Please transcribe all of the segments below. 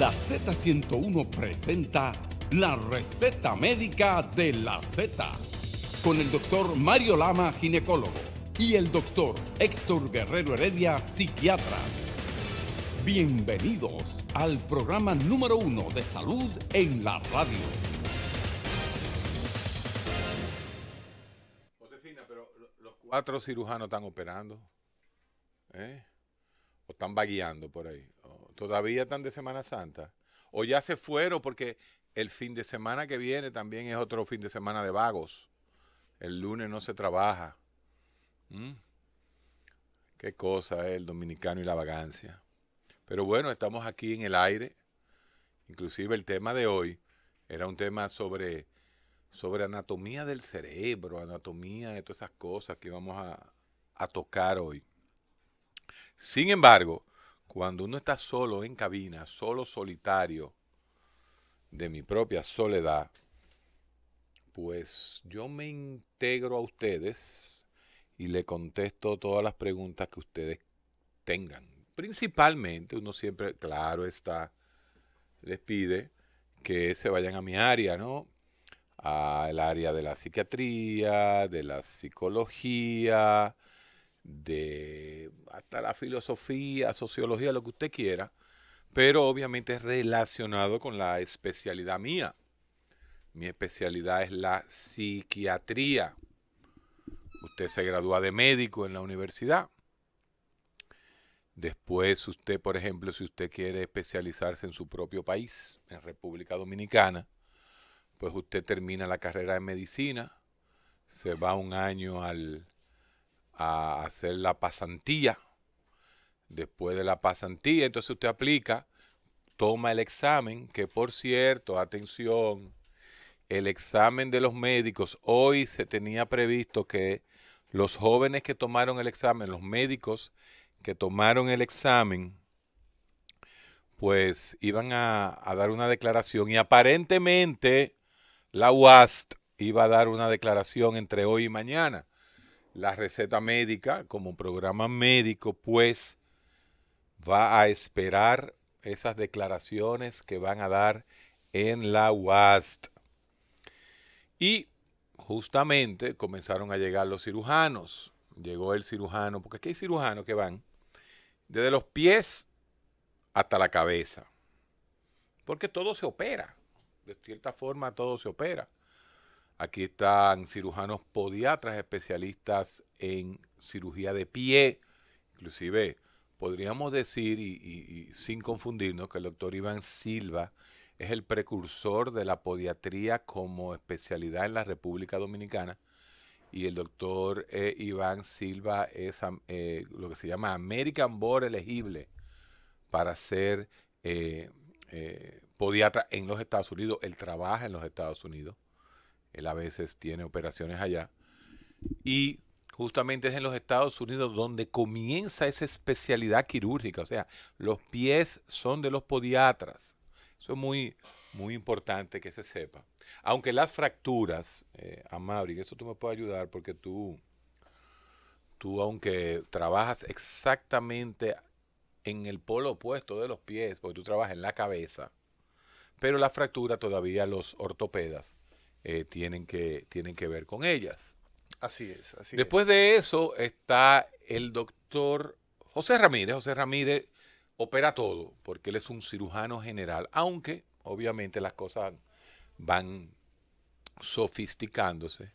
La Z101 presenta la receta médica de la Z con el doctor Mario Lama, ginecólogo, y el doctor Héctor Guerrero Heredia, psiquiatra. Bienvenidos al programa número uno de salud en la radio. Josefina, pero los cuatro cirujanos están operando, ¿eh? O están vagueando por ahí todavía están de Semana Santa, o ya se fueron porque el fin de semana que viene también es otro fin de semana de vagos. El lunes no se trabaja. Mm. Qué cosa es eh, el dominicano y la vagancia. Pero bueno, estamos aquí en el aire. Inclusive el tema de hoy era un tema sobre, sobre anatomía del cerebro, anatomía de todas esas cosas que vamos a, a tocar hoy. Sin embargo, cuando uno está solo en cabina, solo solitario, de mi propia soledad, pues yo me integro a ustedes y le contesto todas las preguntas que ustedes tengan. Principalmente, uno siempre, claro está, les pide que se vayan a mi área, ¿no? Al área de la psiquiatría, de la psicología, de hasta la filosofía, sociología, lo que usted quiera, pero obviamente es relacionado con la especialidad mía. Mi especialidad es la psiquiatría. Usted se gradúa de médico en la universidad. Después usted, por ejemplo, si usted quiere especializarse en su propio país, en República Dominicana, pues usted termina la carrera de medicina, se va un año al a hacer la pasantía. Después de la pasantía, entonces usted aplica, toma el examen, que por cierto, atención, el examen de los médicos, hoy se tenía previsto que los jóvenes que tomaron el examen, los médicos que tomaron el examen, pues iban a, dar una declaración y aparentemente la UAST iba a dar una declaración entre hoy y mañana la receta médica como programa médico, pues va a esperar esas declaraciones que van a dar en la UAST. Y justamente comenzaron a llegar los cirujanos. Llegó el cirujano, porque aquí hay cirujanos que van desde los pies hasta la cabeza. Porque todo se opera. De cierta forma todo se opera. Aquí están cirujanos podiatras especialistas en cirugía de pie. Inclusive podríamos decir, y, sin confundirnos, que el doctor Iván Silva es el precursor de la podiatría como especialidad en la República Dominicana. Y el doctor eh, Iván Silva es eh, lo que se llama American Board elegible para ser eh, podiatra en los Estados Unidos. Él trabaja en los Estados Unidos él a veces tiene operaciones allá. Y justamente es en los Estados Unidos donde comienza esa especialidad quirúrgica. O sea, los pies son de los podiatras. Eso es muy, muy importante que se sepa. Aunque las fracturas, eh, Amabri, eso tú me puedes ayudar porque tú, tú aunque trabajas exactamente en el polo opuesto de los pies, porque tú trabajas en la cabeza, pero la fractura todavía los ortopedas eh, tienen, que, tienen que ver con ellas. Así es, así Después de eso está el doctor José Ramírez. José Ramírez opera todo, porque él es un cirujano general, aunque obviamente las cosas van sofisticándose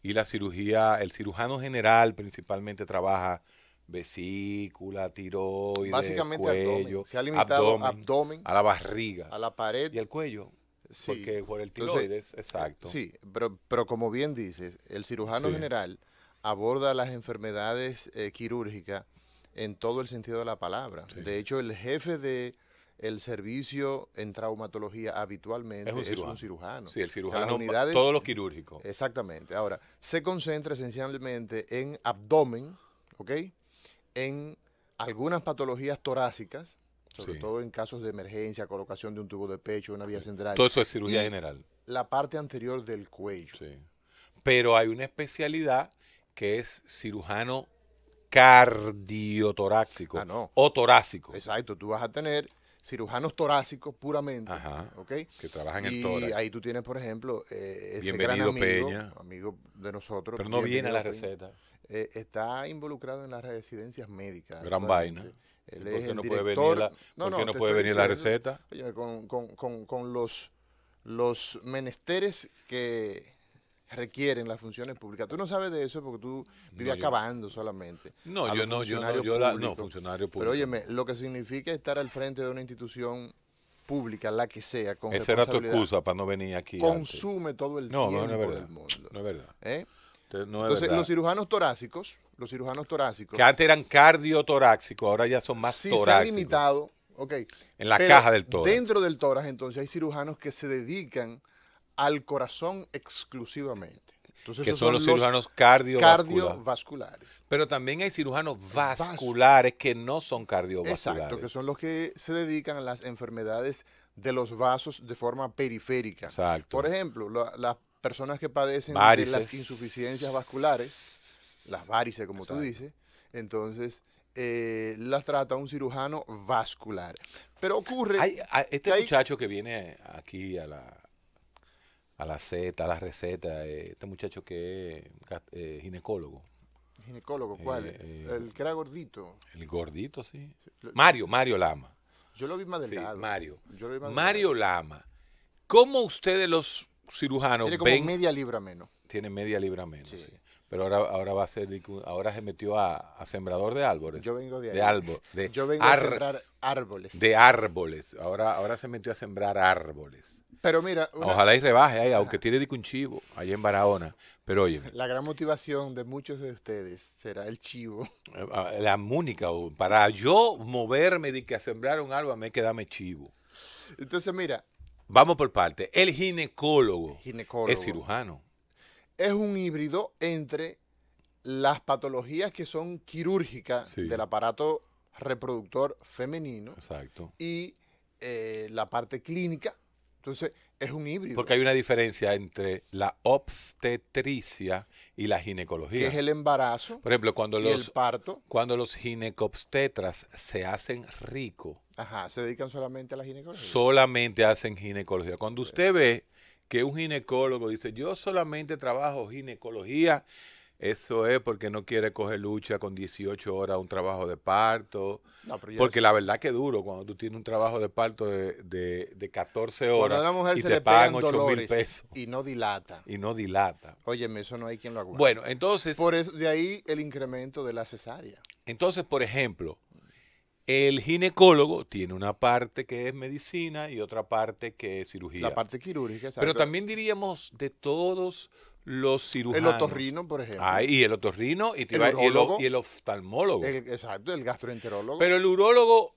y la cirugía, el cirujano general principalmente trabaja vesícula, tiroides, Básicamente cuello, Se ha limitado abdomen, abdomen, a la barriga, a la pared y el cuello. Sí. Porque por el exacto. Sí, pero, pero como bien dices, el cirujano general aborda las enfermedades eh, quirúrgicas en todo el sentido de la palabra. De hecho, el jefe de el servicio en traumatología habitualmente es un cirujano. Sí, el cirujano, todo los quirúrgicos Exactamente. Ahora, se concentra esencialmente en abdomen, ¿ok? En algunas patologías torácicas, sobre todo en casos de emergencia, colocación de un tubo de pecho, una vía central. Todo eso es cirugía general. La parte anterior del cuello. Pero hay una especialidad que es cirujano cardiotoráxico ah, o torácico. Exacto, tú vas a tener cirujanos torácicos puramente, Que trabajan en tórax. ahí tú tienes, por ejemplo, eh, ese gran amigo, Peña. amigo de nosotros. Pero no viene a la receta. Eh, está involucrado en las residencias médicas. Gran vaina. Él el no no, ¿Por qué no, puede venir la receta? Oye, con, con, con, los, los menesteres que requieren las funciones públicas. Tú no sabes de eso porque tú vives acabando solamente. No, yo no, yo no, yo no, funcionario público. Pero óyeme, lo que significa estar al frente de una institución pública, la que sea, con Esa era tu excusa para no venir aquí. Consume todo el tiempo no, del mundo. No es verdad. ¿Eh? Entonces, los cirujanos torácicos los cirujanos torácicos. Que antes eran cardiotoráxicos, ahora ya son más sí, Se han limitado, ok. En la caja del tórax. Dentro del tórax, entonces, hay cirujanos que se dedican al corazón exclusivamente. Entonces, que son, los cirujanos cardiovasculares. Pero también hay cirujanos vasculares que no son cardiovasculares. Exacto, que son los que se dedican a las enfermedades de los vasos de forma periférica. Exacto. Por ejemplo, las personas que padecen de las insuficiencias vasculares las varices, como tú dices. Entonces, eh, la trata un cirujano vascular. Pero ocurre... este muchacho que viene aquí a la, a la Z, a la receta, eh, este muchacho que es eh, ginecólogo. ¿Ginecólogo eh, cuál? el que era gordito. El gordito, sí. Mario, Mario Lama. Yo lo vi más delgado. Mario. Mario Lama. ¿Cómo ustedes los cirujanos Tiene media libra menos. Tiene media libra menos, sí. Pero ahora, ahora va a ser, ahora se metió a, sembrador de árboles. Yo vengo de, de árboles. Yo vengo a sembrar árboles. De árboles. Ahora, ahora se metió a sembrar árboles. Pero mira. Ojalá y rebaje aunque tiene de un chivo, ahí en Barahona. Pero oye. La gran motivación de muchos de ustedes será el chivo. Eh, ah, la múnica. Para yo moverme de que a sembrar un árbol, me quedame chivo. Entonces, mira. Vamos por parte. El ginecólogo. Ginecólogo. Es cirujano es un híbrido entre las patologías que son quirúrgicas del aparato reproductor femenino y eh, la parte clínica. Entonces, es un híbrido. Porque hay una diferencia entre la obstetricia y la ginecología. Que es el embarazo. Por ejemplo, cuando y los, el parto. Cuando los ginecobstetras se hacen ricos. Ajá, se dedican solamente a la ginecología. Solamente hacen ginecología. Cuando usted ve que un ginecólogo dice, yo solamente trabajo ginecología, eso es porque no quiere coger lucha con 18 horas un trabajo de parto. porque la verdad que duro cuando tú tienes un trabajo de parto de, de, 14 horas y te pagan 8 mil pesos. Y no dilata. Y no dilata. Óyeme, eso no hay quien lo aguante. Bueno, entonces... Por eso, de ahí el incremento de la cesárea. Entonces, por ejemplo, el ginecólogo tiene una parte que es medicina y otra parte que es cirugía. La parte quirúrgica, exacto. Pero también diríamos de todos los cirujanos. El otorrino, por ejemplo. Ah, y el otorrino y, el y, el, oftalmólogo. exacto, el gastroenterólogo. Pero el urólogo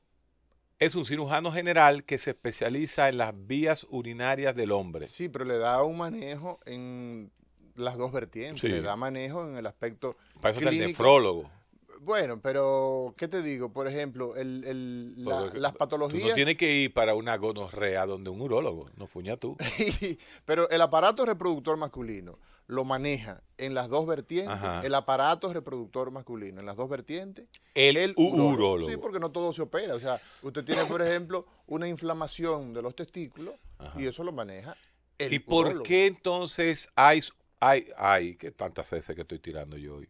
es un cirujano general que se especializa en las vías urinarias del hombre. Sí, pero le da un manejo en las dos vertientes. Le da manejo en el aspecto. Para eso el nefrólogo. Bueno, pero ¿qué te digo? Por ejemplo, el, las patologías... Tú no tiene que ir para una gonorrea donde un urólogo, no fuña tú. pero el aparato reproductor masculino lo maneja en las dos vertientes, el aparato reproductor masculino en las dos vertientes. El, el Sí, porque no todo se opera. O sea, usted tiene, por ejemplo, una inflamación de los testículos y eso lo maneja el ¿Y por qué entonces hay... Ay, ay, qué tantas veces que estoy tirando yo hoy.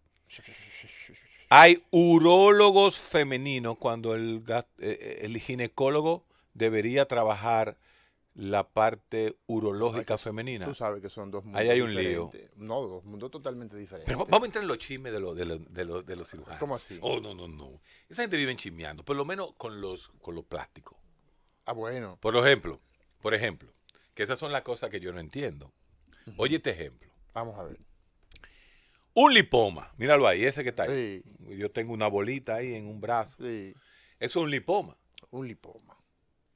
Hay urólogos femeninos cuando el, eh, eh, el ginecólogo debería trabajar la parte urológica femenina. Tú sabes que son dos mundos. Ahí hay un lío. No, dos mundos totalmente diferentes. vamos a entrar en los chismes de, los de, de, los cirujanos. ¿Cómo así? Oh, no, no, no. Esa gente vive chismeando, por lo menos con los, con los plásticos. Ah, bueno. Por ejemplo, por ejemplo, que esas son las cosas que yo no entiendo. Oye este ejemplo. Vamos a ver. Un lipoma, míralo ahí, ese que está ahí. Yo tengo una bolita ahí en un brazo. Sí. Eso es un lipoma. Un lipoma.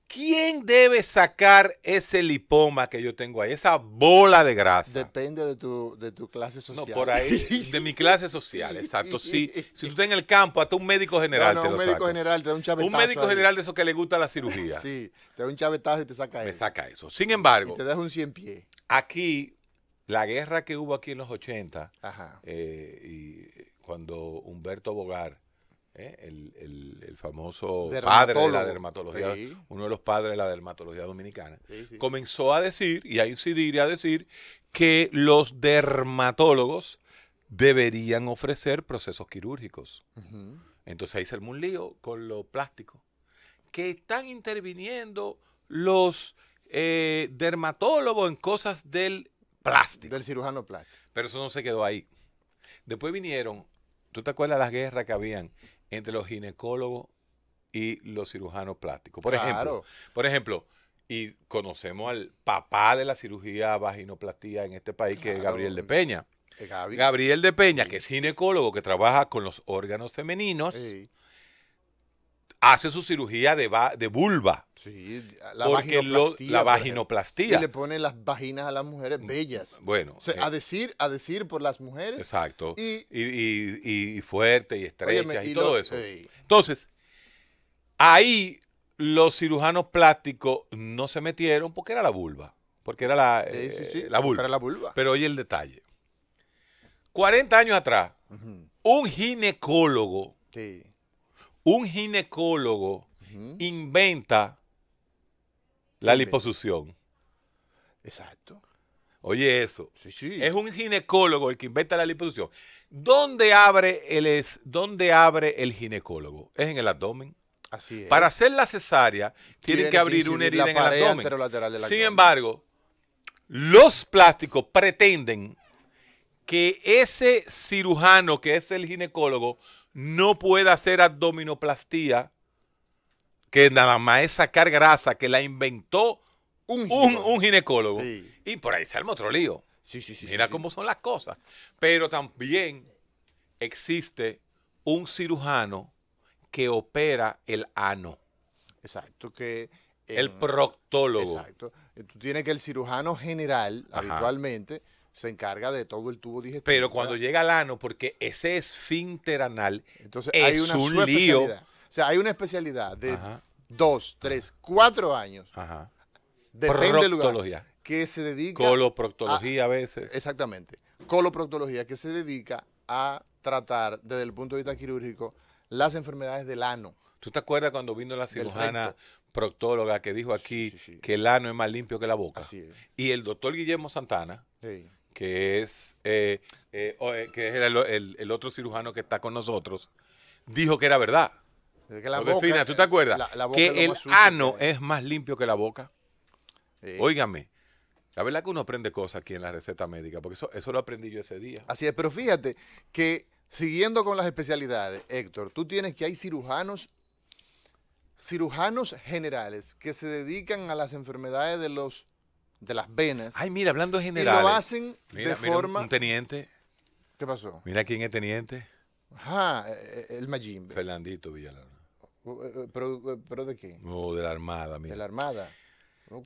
¿Quién debe sacar ese lipoma que yo tengo ahí, esa bola de grasa? Depende de tu, clase social. No, por ahí, de mi clase social, exacto. Si, si tú estás en el campo, hasta un médico general no, no, te lo un médico general te da un chavetazo. Un médico general de esos que le gusta la cirugía. sí, te da un chavetazo y te saca eso. Me saca eso. Sin embargo. Y te deja un 100 pie. Aquí la guerra que hubo aquí en los 80, eh, y eh, cuando Humberto Bogar, eh, el, famoso padre de la dermatología, uno de los padres de la dermatología dominicana, comenzó a decir y a incidir y a decir que los dermatólogos deberían ofrecer procesos quirúrgicos. Entonces ahí se armó un lío con lo plástico. Que están interviniendo los dermatólogos en cosas del plástico. Del cirujano plástico. Pero eso no se quedó ahí. Después vinieron, ¿tú te acuerdas las guerras que habían entre los ginecólogos y los cirujanos plásticos? Por ejemplo, por ejemplo, y conocemos al papá de la cirugía vaginoplastía en este país, que es Gabriel de Peña. Gabriel de Peña, que es ginecólogo, que trabaja con los órganos femeninos. Sí hace su cirugía de, de vulva. Sí, la porque la vaginoplastía. Y le pone las vaginas a las mujeres mm, bellas. Bueno. Eh. a decir, a decir por las mujeres. Exacto. Y, y, y, fuerte y estrechas y, todo eso. Entonces, ahí los cirujanos plásticos no se metieron porque era la vulva. Porque era la, eh, la, vulva. Pero oye el detalle. 40 años atrás, un ginecólogo. Sí un ginecólogo inventa la liposucción. Exacto. Oye eso. Sí, sí. Es un ginecólogo el que inventa la liposucción. ¿Dónde abre el, es, dónde abre el ginecólogo? Es en el abdomen. Así es. Para hacer la cesárea Tiene que abrir una herida en el abdomen. abdomen. Sin embargo, los plásticos pretenden que ese cirujano que es el ginecólogo no pueda hacer abdominoplastía, que nada más es sacar grasa, que la inventó un, ginecólogo. Y por ahí se arma otro lío. Mira cómo son las cosas. Pero también existe un cirujano que opera el ano. Exacto, que... el proctólogo. Exacto. Tú tienes que el cirujano general, habitualmente, se encarga de todo el tubo digestivo. Pero cuando llega al ano, porque ese esfínter anal Entonces, hay una un lío. O sea, hay una especialidad de dos, tres, cuatro años. Ajá. Depende del lugar. Que se dedica. Coloproctología a, veces. Exactamente. Coloproctología que se dedica a tratar desde el punto de vista quirúrgico las enfermedades del ano. ¿Tú te acuerdas cuando vino la cirujana proctóloga que dijo aquí que el ano es más limpio que la boca? Así es. Y el doctor Guillermo Santana, Sí que es, eh, eh, eh, que es el, otro cirujano que está con nosotros, dijo que era verdad. que la boca, ¿tú te acuerdas? que el ano es más limpio que la boca. Óigame, la verdad que uno aprende cosas aquí en la receta médica, porque eso, eso lo aprendí yo ese día. Así es, pero fíjate que siguiendo con las especialidades, Héctor, tú tienes que hay cirujanos cirujanos generales que se dedican a las enfermedades de los de las venas. Ay, mira, hablando general. Y lo hacen de forma. Un, teniente. ¿Qué pasó? Mira quién es teniente. Ajá, eh, el Majimbe. Fernandito Villalona. Uh, eh, eh, ¿Pero, de quién? No, de la Armada, mira. De la Armada.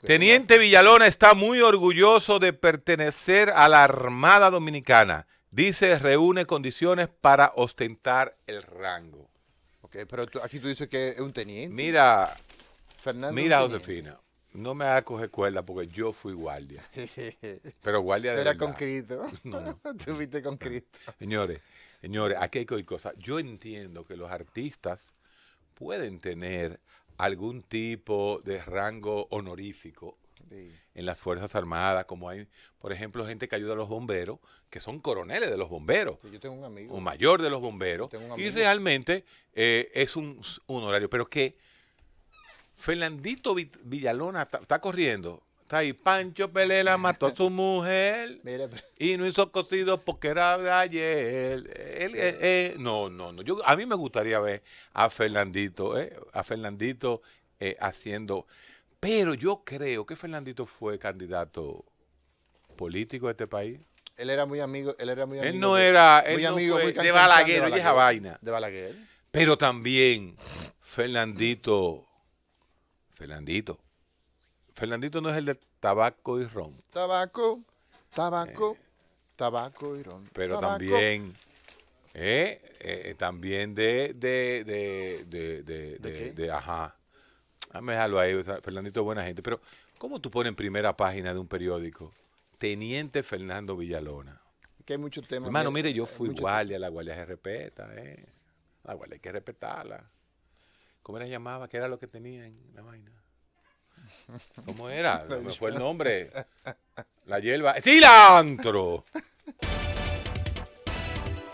Teniente Villalona está muy orgulloso de pertenecer a la Armada Dominicana. Dice, reúne condiciones para ostentar el rango. Ok, pero aquí tú dices que es un teniente. Mira, Fernando. Mira, Josefina. No me hagas coger cuerda porque yo fui guardia. Pero guardia de. verdad. Era con Cristo. No, no. Tú con Cristo. Señores, señores, aquí hay cosas. Yo entiendo que los artistas pueden tener algún tipo de rango honorífico en las Fuerzas Armadas, como hay, por ejemplo, gente que ayuda a los bomberos, que son coroneles de los bomberos. Yo tengo un amigo. Un mayor de los bomberos. Y realmente eh, es un, honorario. pero que Fernandito Villalona está, corriendo. Está ahí, Pancho Pelela mató a su mujer y no hizo cocido porque era de ayer. Eh, eh, no, no, no. a mí me gustaría ver a Fernandito, eh, a Fernandito eh, haciendo. Pero yo creo que Fernandito fue candidato político de este país. Él era muy amigo, él era muy amigo. no era, amigo, de Balaguer, de Balaguer, vaina. De Balaguer. Pero también Fernandito Fernandito. Fernandito no es el de tabaco y ron. Tabaco, tabaco, eh, tabaco y ron. Pero también. Eh, eh, también de. ¿De, de, de, de, ¿De, ajá. Dame ah, déjalo ahí. Fernandito buena gente. Pero, ¿cómo tú pones en primera página de un periódico Teniente Fernando Villalona? Que hay muchos temas. Hermano, mire, yo fui guardia, la guardia se respeta, ¿eh? La guardia hay que respetarla. ¿Cómo era llamaba? ¿Qué era lo que tenía en la vaina? ¿Cómo era? ¿Cómo fue el nombre. La hierba. ¡Cilantro!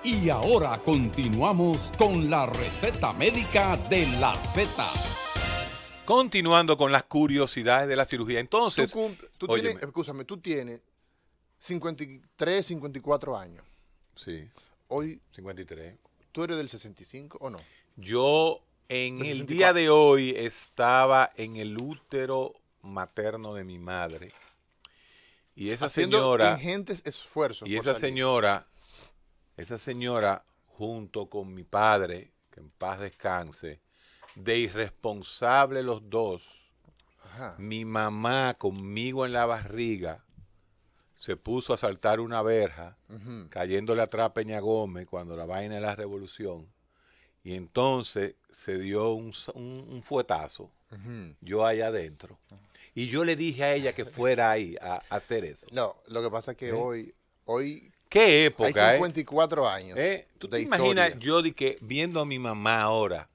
Y ahora continuamos con la receta médica de la Z. Continuando con las curiosidades de la cirugía. Entonces. Tú, tú tienes, escúchame, tú tienes 53, 54 años. Sí. Hoy. 53. ¿Tú eres del 65 o no? Yo en el día de hoy estaba en el útero materno de mi madre. Y esa Haciendo señora. Ingentes esfuerzos. Y esa señora, esa señora, junto con mi padre, que en paz descanse, de irresponsable los dos, mi mamá conmigo en la barriga se puso a saltar una verja, cayéndole atrás Peña Gómez cuando la vaina de la revolución. Y entonces se dio un, un, fuetazo, yo allá adentro. Y yo le dije a ella que fuera ahí a, hacer eso. No, lo que pasa es que ¿Eh? hoy, hoy... ¿Qué época? Hay 54 eh? años. ¿Eh? ¿Tú te imaginas yo di que viendo a mi mamá ahora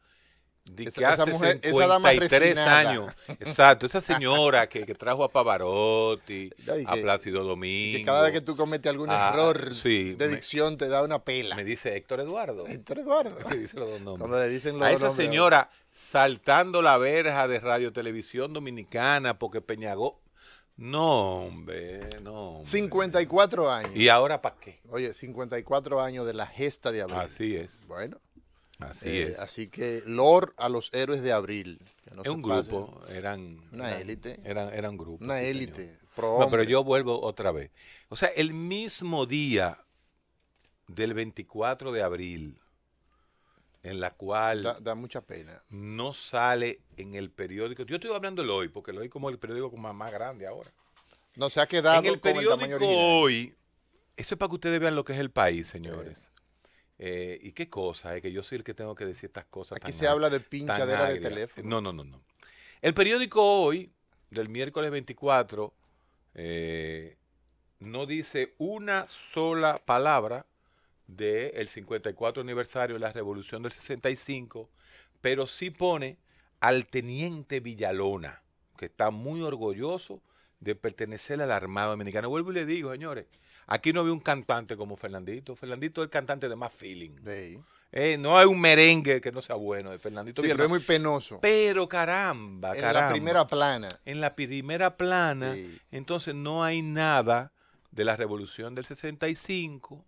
de hace 53 años. Exacto, esa señora que, trajo a Pavarotti, a Plácido Domingo. que cada vez que tú cometes algún ah, error de dicción te da una pela. Me dice Héctor Eduardo. Héctor Eduardo. Cuando le dicen los A esa señora saltando la verja de Radio Televisión Dominicana porque Peñagó. No, hombre, no. 54 años. ¿Y ahora para qué? Oye, 54 años de la gesta de abril. Así es. Bueno. Así eh, es. Así que Lord a los héroes de abril. es un grupo, eran una élite. Eran, eran grupo, Una élite. pero yo vuelvo otra vez. O sea, el mismo día del 24 de abril, en la cual... Da, mucha pena. No sale en el periódico. Yo estoy hablando del hoy, porque lo hoy como el periódico más grande ahora. No, se ha quedado en el periódico con hoy. Eso es para que ustedes vean lo que es el país, señores. Eh, y qué cosa, Es eh, que yo soy el que tengo que decir estas cosas. Aquí se habla de pinchadera de teléfono. No, no, no, no. El periódico hoy, del miércoles 24, eh, no dice una sola palabra del 54 aniversario de la Revolución del 65, pero sí pone al teniente Villalona, que está muy orgulloso de pertenecer al la Armada Dominicana. Vuelvo y le digo, señores, Aquí no había un cantante como Fernandito. Fernandito es el cantante de más feeling. Eh, no hay un merengue que no sea bueno de Fernandito muy penoso. Pero caramba, en caramba. En la primera plana. En la primera plana. Entonces no hay nada de la revolución del 65.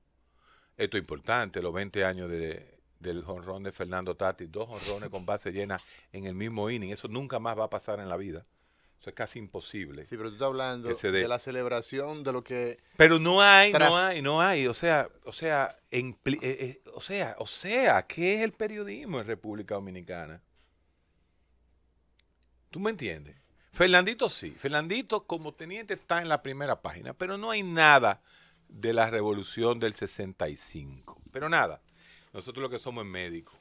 Esto es importante, los 20 años de, del jonrón de Fernando Tati, dos jonrones con base llena en el mismo inning. Eso nunca más va a pasar en la vida. Eso es casi imposible. Sí, pero tú estás hablando de la celebración de lo que. Pero no hay, no hay, no hay. O sea, o sea, eh, eh, o sea, o sea, ¿qué es el periodismo en República Dominicana? ¿Tú me entiendes? Fernandito sí. Fernandito como teniente está en la primera página, pero no hay nada de la revolución del 65. Pero nada. Nosotros lo que somos es médicos.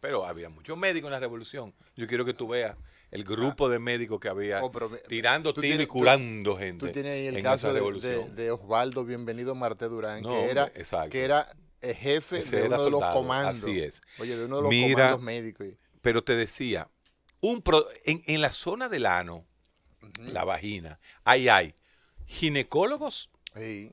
Pero había muchos médicos en la revolución. Yo quiero que tú veas el grupo de médicos que había oh, tirando tiros y curando gente. Tú tienes ahí el caso de, Osvaldo Bienvenido Marte Durán, que era, eh, jefe de uno de los comandos. Así es. Oye, de uno de los comandos médicos. Pero te decía, un en, la zona del ano, la vagina, ahí hay ginecólogos, sí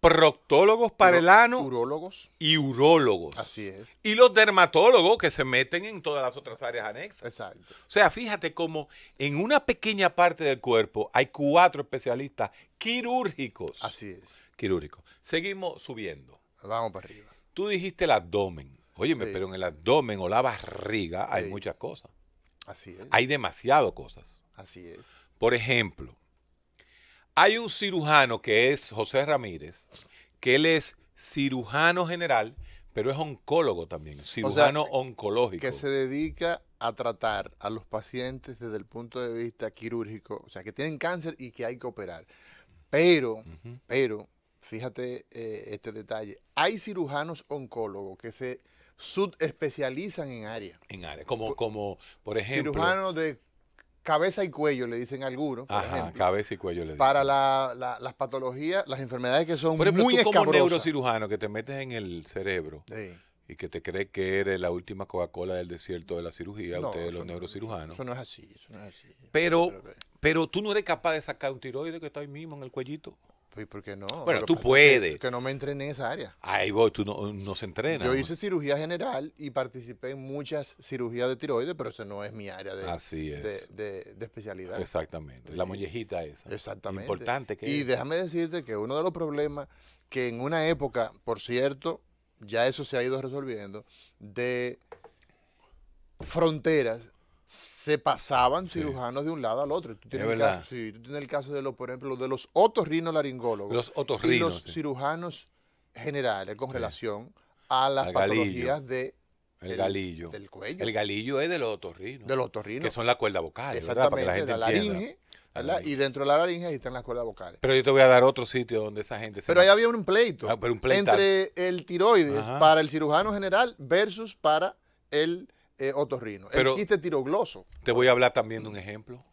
proctólogos para el ano. Urólogos. Y urólogos. Así es. Y los dermatólogos que se meten en todas las otras áreas anexas. Exacto. O sea, fíjate cómo en una pequeña parte del cuerpo hay cuatro especialistas quirúrgicos. Así es. Quirúrgicos. Seguimos subiendo. Vamos para arriba. Tú dijiste el abdomen. Óyeme, pero en el abdomen o la barriga hay muchas cosas. Así es. Hay demasiado cosas. Así es. Por ejemplo, hay un cirujano que es José Ramírez, que él es cirujano general, pero es oncólogo también, cirujano oncológico. Que se dedica a tratar a los pacientes desde el punto de vista quirúrgico, o sea, que tienen cáncer y que hay que operar. Pero, pero, fíjate eh, este detalle, hay cirujanos oncólogos que se subespecializan en área. En áreas, como, como por ejemplo... Cirujanos de cabeza y cuello, le dicen algunos. Por Ajá, ejemplo, cabeza y cuello le dicen. Para las patologías, las enfermedades que son por ejemplo, muy tú como neurocirujano que te metes en el cerebro y que te cree que eres la última Coca-Cola del desierto de la cirugía, ustedes los no, neurocirujanos. Eso no es así, eso no es así. Pero, pero tú no eres capaz de sacar un tiroide que está ahí mismo en el cuellito. Pues, ¿por qué no? Bueno, tú puedes. Que, no me entrené en esa área. Ahí voy, tú no, no se entrenas. Yo hice cirugía general y participé en muchas cirugías de tiroides, pero eso no es mi área de, de, especialidad. Exactamente. La mollejita esa. Exactamente. Importante que Y déjame decirte que uno de los problemas que en una época, por cierto, ya eso se ha ido resolviendo, de fronteras se pasaban cirujanos de un lado al otro. Tú caso, sí, tú tienes el caso de los, por ejemplo, de los otorrinolaringólogos. Los otorrinos, Y los cirujanos generales con relación a las patologías de el, galillo. Del cuello. El galillo es de los otorrinos. De los otorrinos. Que son la cuerda vocal. Exactamente, ¿verdad? la, laringe. Y dentro de la laringe están las cuerdas vocales. Pero yo te voy a dar otro sitio donde esa gente se. Pero ahí había ah, un pleito. entre el tiroides para el cirujano general versus para el eh, otorrino. Pero el tirogloso. Te voy a hablar también de un ejemplo.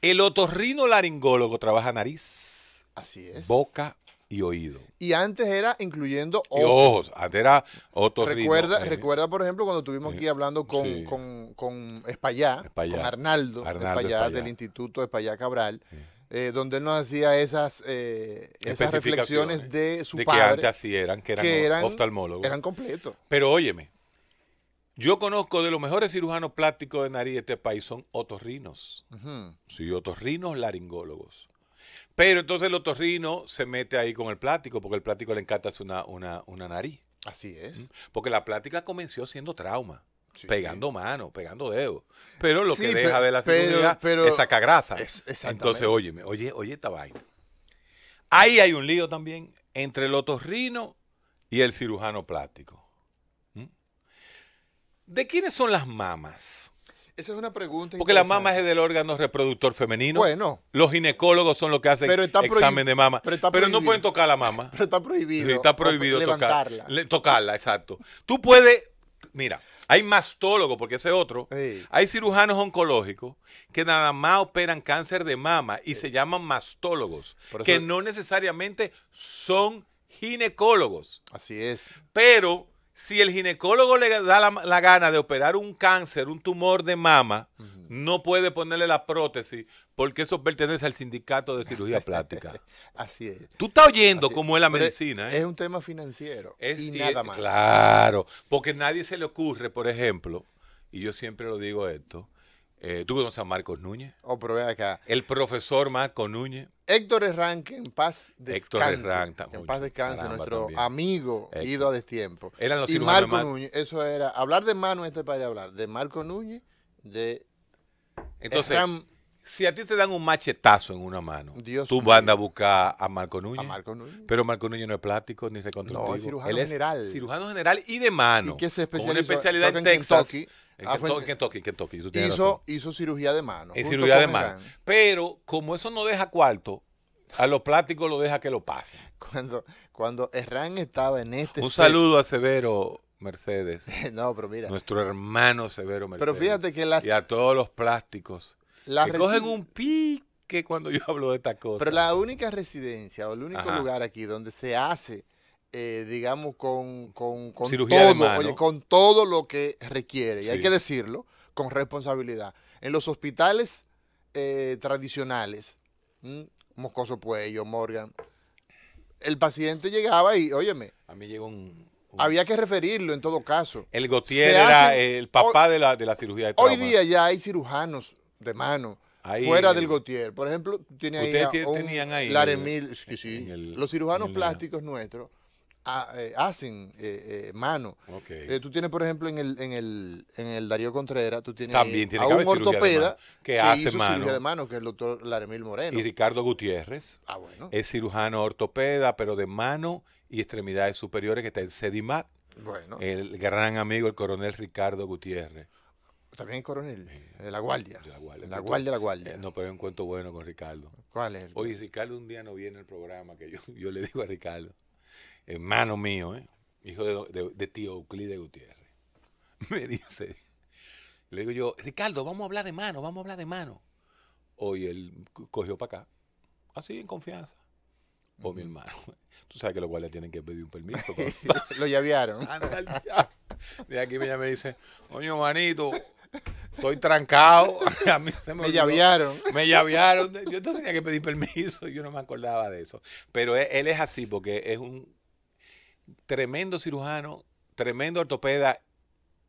El otorrino laringólogo trabaja nariz, Así es. boca y oído. Y antes era incluyendo ojos. ojos, antes era otorrino. Recuerda, eh. recuerda por ejemplo, cuando estuvimos aquí eh, hablando con, con, con Espallá, con Arnaldo, del Instituto Espallá Cabral. donde él nos hacía esas, reflexiones de su de Que antes así eran, que eran, que eran oftalmólogos. Eran completos. Pero óyeme, yo conozco de los mejores cirujanos plásticos de nariz de este país son otorrinos. Sí, otorrinos laringólogos. Pero entonces el otorrino se mete ahí con el plástico, porque el plástico le encanta hacer una, una, nariz. Así es. Porque la plática comenzó siendo trauma. pegando manos, mano, pegando dedos. Pero lo que deja de la cirugía es sacar grasa. Entonces, óyeme, oye, oye esta vaina. Ahí hay un lío también entre el otorrino y el cirujano plástico. ¿De quiénes son las mamas? Esa es una pregunta. Porque la mama es del órgano reproductor femenino. Bueno. Los ginecólogos son los que hacen examen de mama. Pero, no pueden tocar la mama. Pero está prohibido. Está prohibido tocarla. tocarla, exacto. Tú puedes. Mira, hay mastólogos, porque ese es otro. Hay cirujanos oncológicos que nada más operan cáncer de mama y se llaman mastólogos, que no necesariamente son ginecólogos. Así es. Pero si el ginecólogo le da la, gana de operar un cáncer, un tumor de mama, no puede ponerle la prótesis porque eso pertenece al sindicato de cirugía plástica. Así es. Tú estás oyendo cómo es la medicina. ¿eh? Es un tema financiero es, y, nada más. Claro, porque nadie se le ocurre, por ejemplo, y yo siempre lo digo esto, eh, ¿Tú conoces a Marcos Núñez? Oh, pero acá. El profesor Marco Núñez. Héctor Errán, en paz descanse. en paz descanse, nuestro amigo ido a destiempo. Eran y Marco Núñez, eso era, hablar de mano en este país, hablar de Marco Núñez, de Entonces, si a ti te dan un machetazo en una mano, tú vas a buscar a Marco Núñez. A Marco Núñez. Pero Marco Núñez no es plástico ni reconstructivo. No, es cirujano general. Cirujano general y de mano. Y que se especialidad en Texas. En, ah, hizo, hizo, cirugía de mano. cirugía de mano. Pero como eso no deja cuarto, a los plásticos lo deja que lo pase Cuando, cuando Herrán estaba en este. Un saludo a Severo Mercedes. no, pero mira. Nuestro hermano Severo Mercedes. Pero fíjate que las. Y a todos los plásticos. Las que cogen un pique cuando yo hablo de esta cosa. Pero la única residencia o el único lugar aquí donde se hace eh, digamos, con, con, todo, oye, con todo lo que requiere. Y hay que decirlo con responsabilidad. En los hospitales eh, tradicionales, Moscoso Puello, Morgan, el paciente llegaba y, óyeme. A mí llegó un, Había que referirlo en todo caso. El Gautier era el papá de, la, de la cirugía de trauma. Hoy día ya hay cirujanos de mano. fuera del Gautier. Por ejemplo, tiene ahí Laremil. los cirujanos plásticos nuestros eh, hacen eh, eh, mano. Okay. tú tienes, por ejemplo, en el, en el, en el Darío Contreras, tú tienes a un ortopeda que, hace mano. de que el doctor Laremil Moreno. Y Ricardo Gutiérrez ah, bueno. es cirujano ortopeda, pero de mano y extremidades superiores, que está en Sedimat. Bueno. El gran amigo, el coronel Ricardo Gutiérrez. También coronel, de la guardia. De la guardia, no, pero es un cuento bueno con Ricardo. ¿Cuál es? Oye, Ricardo un día no viene el programa, que yo, yo le digo a Ricardo hermano mío, ¿eh? hijo de, de, tío Euclides Gutiérrez, me dice, le digo yo, Ricardo, vamos a hablar de mano, vamos a hablar de mano. Hoy él cogió para acá, así en confianza. O oh, mi hermano. Tú sabes que los guardias tienen que pedir un permiso. lo llavearon. Ah, de aquí ella me dice, coño, manito, estoy trancado. A me, llavearon. Me llavearon. Yo tenía que pedir permiso, yo no me acordaba de eso. Pero e, él es así porque es un tremendo cirujano, tremendo ortopeda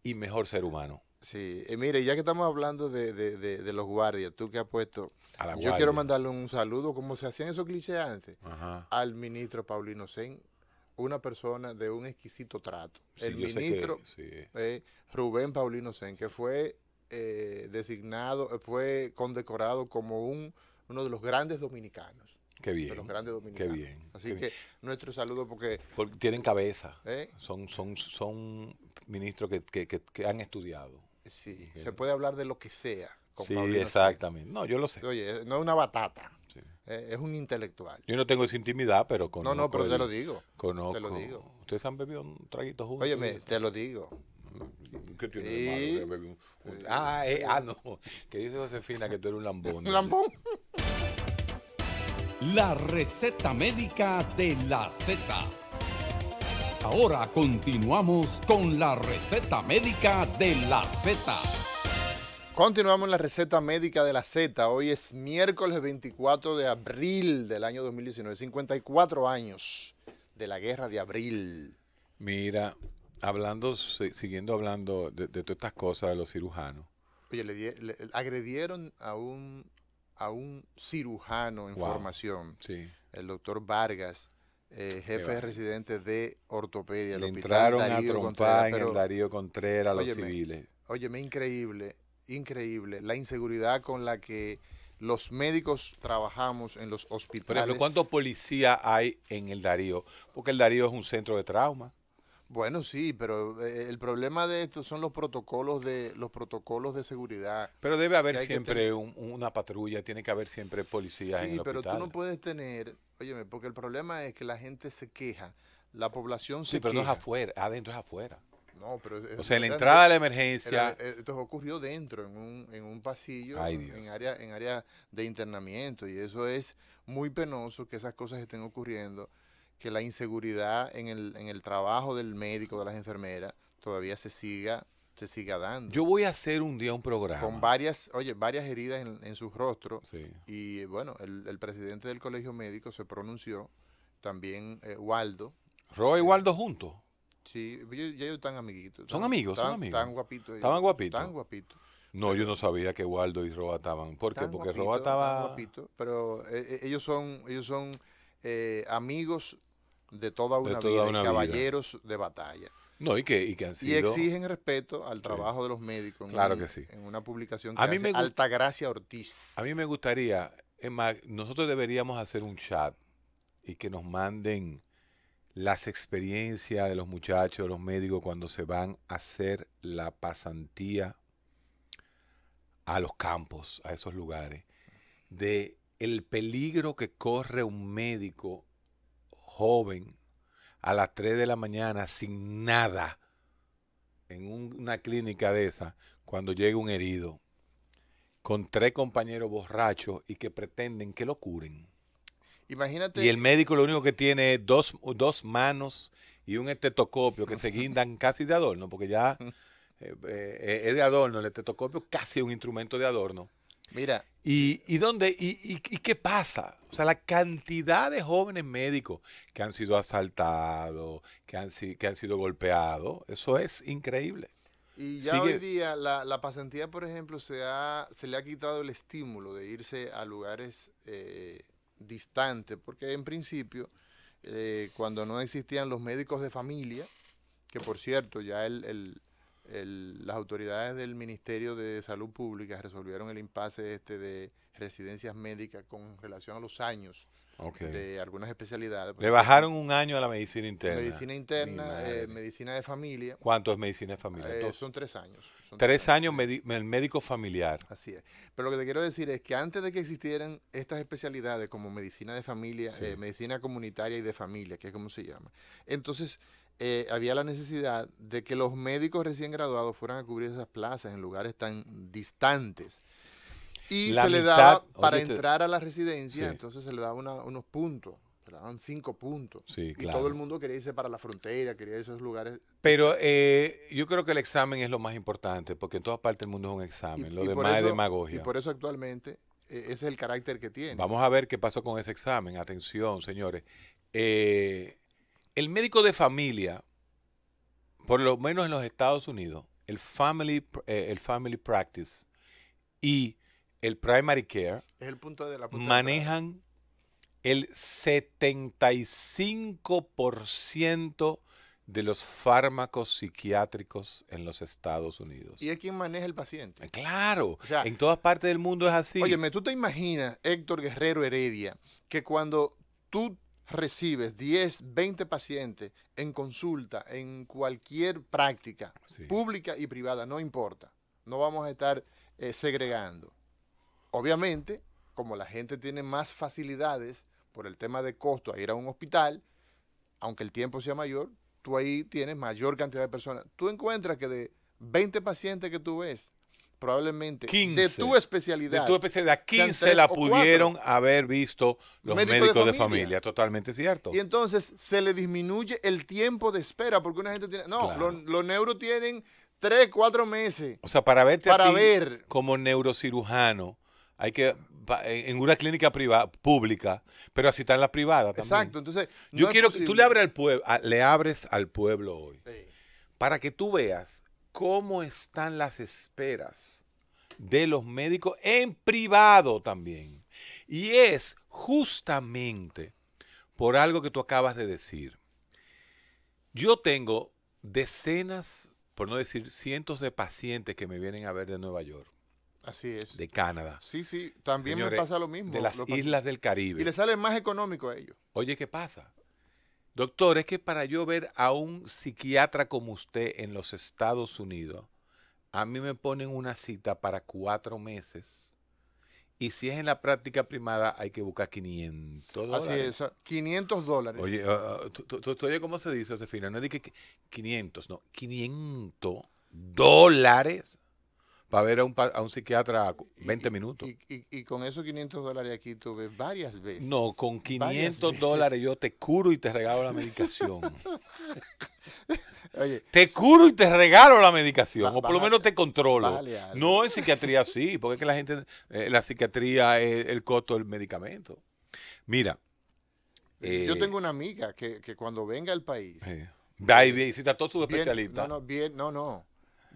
y mejor ser humano. Sí, eh, mire, ya que estamos hablando de, los guardias, tú que has puesto, yo quiero mandarle un saludo, como se hacían esos clichés antes, al ministro Paulino Sen, una persona de un exquisito trato. El ministro eh, Rubén Paulino Sen, que fue eh, designado, fue condecorado como un, uno de los grandes dominicanos. Qué bien. De los grandes dominicanos. Qué bien. Así que nuestro saludo porque... porque tienen cabeza. ¿Eh? Son, son, son ministros que, que, que, han estudiado. Sí, eh, se puede hablar de lo que sea. Con sí, exactamente. No, yo lo sé. Oye, no es una batata. Eh, es un intelectual. Yo no tengo esa intimidad, pero conozco. No, no, pero te lo digo. Conozco. Te lo digo. Ustedes han bebido un traguito juntos. Óyeme, te lo digo. ¿Qué ah, ah, no. Que dice Josefina que tú eres un lambón. ¿Un lambón? La receta médica de la Z. Ahora continuamos con la receta médica de la Z. Continuamos la receta médica de la Z. Hoy es miércoles 24 de abril del año 2019, 54 años de la guerra de abril. Mira, hablando, siguiendo hablando de, todas estas cosas de los cirujanos. Oye, le agredieron a un a un cirujano en formación, el doctor Vargas, eh, jefe residente de ortopedia. Le el entraron a trompar en el Darío Contreras a los civiles. Óyeme, increíble, increíble la inseguridad con la que los médicos trabajamos en los hospitales. Por ¿cuántos policías hay en el Darío? Porque el Darío es un centro de trauma. Bueno, sí, pero eh, el problema de esto son los protocolos de los protocolos de seguridad. Pero debe haber siempre una patrulla, tiene que haber siempre policías sí, en el pero tú no puedes tener, óyeme, porque el problema es que la gente se queja, la población se queja. sí, pero no es afuera, adentro es afuera. No, pero o sea, la entrada de la emergencia. Eh, esto ocurrió dentro, en un, en un pasillo, en, área, en área de internamiento, y eso es muy penoso que esas cosas estén ocurriendo que la inseguridad en el, en el trabajo del médico, de las enfermeras, todavía se siga se siga dando. Yo voy a hacer un día un programa. Con varias, oye, varias heridas en, en sus rostros. Sí. Y bueno, el, el, presidente del colegio médico se pronunció, también eh, Waldo. ¿Roy y eh, Waldo juntos? Sí, ya ellos, están amiguitos. Son amigos, son amigos. Tan guapitos. Estaban guapitos. Tan guapitos. No, yo no sabía que Waldo y Roa estaban. ¿Por qué? Porque Roba Roa estaba. pero eh, ellos son, ellos son amigos de toda una vida, de caballeros de batalla. No, y que, han sido... Y exigen respeto al trabajo de los médicos. Claro en, que sí. En una publicación que a mí me Altagracia Ortiz. A mí me gustaría, nosotros deberíamos hacer un chat y que nos manden las experiencias de los muchachos, de los médicos, cuando se van a hacer la pasantía a los campos, a esos lugares, de el peligro que corre un médico joven a las 3 de la mañana sin nada en una clínica de esa cuando llega un herido con tres compañeros borrachos y que pretenden que lo curen. Imagínate. Y el médico lo único que tiene es dos, dos manos y un estetoscopio que se guindan casi de adorno, porque ya eh, eh, eh, es de adorno, el estetoscopio casi un instrumento de adorno. Mira. ¿Y, y dónde? Y, y, qué pasa? O sea, la cantidad de jóvenes médicos que han sido asaltados, que han, que han sido golpeados, eso es increíble. Y ya hoy día la, la, pasantía, por ejemplo, se, ha, se le ha quitado el estímulo de irse a lugares eh, distantes, porque en principio, eh, cuando no existían los médicos de familia, que por cierto, ya el, el, las autoridades del Ministerio de Salud Pública resolvieron el impasse este de residencias médicas con relación a los años de algunas especialidades. Le bajaron un año a la medicina interna. Medicina interna, eh, medicina de familia. ¿Cuánto es medicina de familia? Eh, son tres años. tres, años, el médico familiar. Así es. Pero lo que te quiero decir es que antes de que existieran estas especialidades como medicina de familia, eh, medicina comunitaria y de familia, que es como se llama, entonces eh, había la necesidad de que los médicos recién graduados fueran a cubrir esas plazas en lugares tan distantes. Y se le daba, para entrar a la residencia, entonces se le daba unos puntos, se le daban cinco puntos. y todo el mundo quería irse para la frontera, quería esos lugares. Pero eh, yo creo que el examen es lo más importante, porque en todas partes del mundo es un examen, lo demás es demagogia. Y por eso actualmente eh, ese es el carácter que tiene. Vamos a ver qué pasó con ese examen. Atención, señores. Eh, el médico de familia, por lo menos en los Estados Unidos, el family, eh, el family practice y el primary care el punto de la manejan el 75% de los fármacos psiquiátricos en los Estados Unidos. Y es quien maneja el paciente. Eh, claro, en todas partes del mundo es así. Óyeme, tú te imaginas, Héctor Guerrero Heredia, que cuando tú recibes 10, 20 pacientes en consulta, en cualquier práctica, pública y privada, no importa. No vamos a estar eh, segregando. Obviamente, como la gente tiene más facilidades por el tema de costo a ir a un hospital, aunque el tiempo sea mayor, tú ahí tienes mayor cantidad de personas. Tú encuentras que de 20 pacientes que tú ves, probablemente de tu especialidad. De tu especialidad, 15 la pudieron haber visto los médicos, de, familia. totalmente cierto. Y entonces se le disminuye el tiempo de espera, porque una gente tiene... No, los, los neuros tienen 3, 4 meses. O sea, para verte ver. como neurocirujano, hay que en una clínica privada pública, pero así está en la privada también. Exacto, entonces yo quiero que tú le abres al pueblo, le abres al pueblo hoy. Para que tú veas cómo están las esperas de los médicos en privado también. Y es justamente por algo que tú acabas de decir. Yo tengo decenas, por no decir cientos de pacientes que me vienen a ver de Nueva York. Así es. De Canadá. Sí, sí, también me pasa lo mismo. De las islas del Caribe. Y le sale más económico a ellos. Oye, ¿qué pasa? Doctor, es que para yo ver a un psiquiatra como usted en los Estados Unidos, a mí me ponen una cita para cuatro meses. Y si es en la práctica primada, hay que buscar 500 dólares. Así es, 500 dólares. Oye, ¿tú, oyes cómo se dice, Josefina? No que 500, no, 500 dólares para ver a un, a un psiquiatra 20 minutos. Y, y, y, con esos 500 dólares aquí tú ves varias veces. No, con 500 dólares yo te curo y te regalo la medicación. te curo y te regalo la medicación, o por lo menos te controlo. No es psiquiatría sí, porque es que la gente, eh, la psiquiatría es el costo del medicamento. Mira. Eh, yo eh, tengo una amiga que, cuando venga al país. va y visita a todos sus especialistas. No, no, no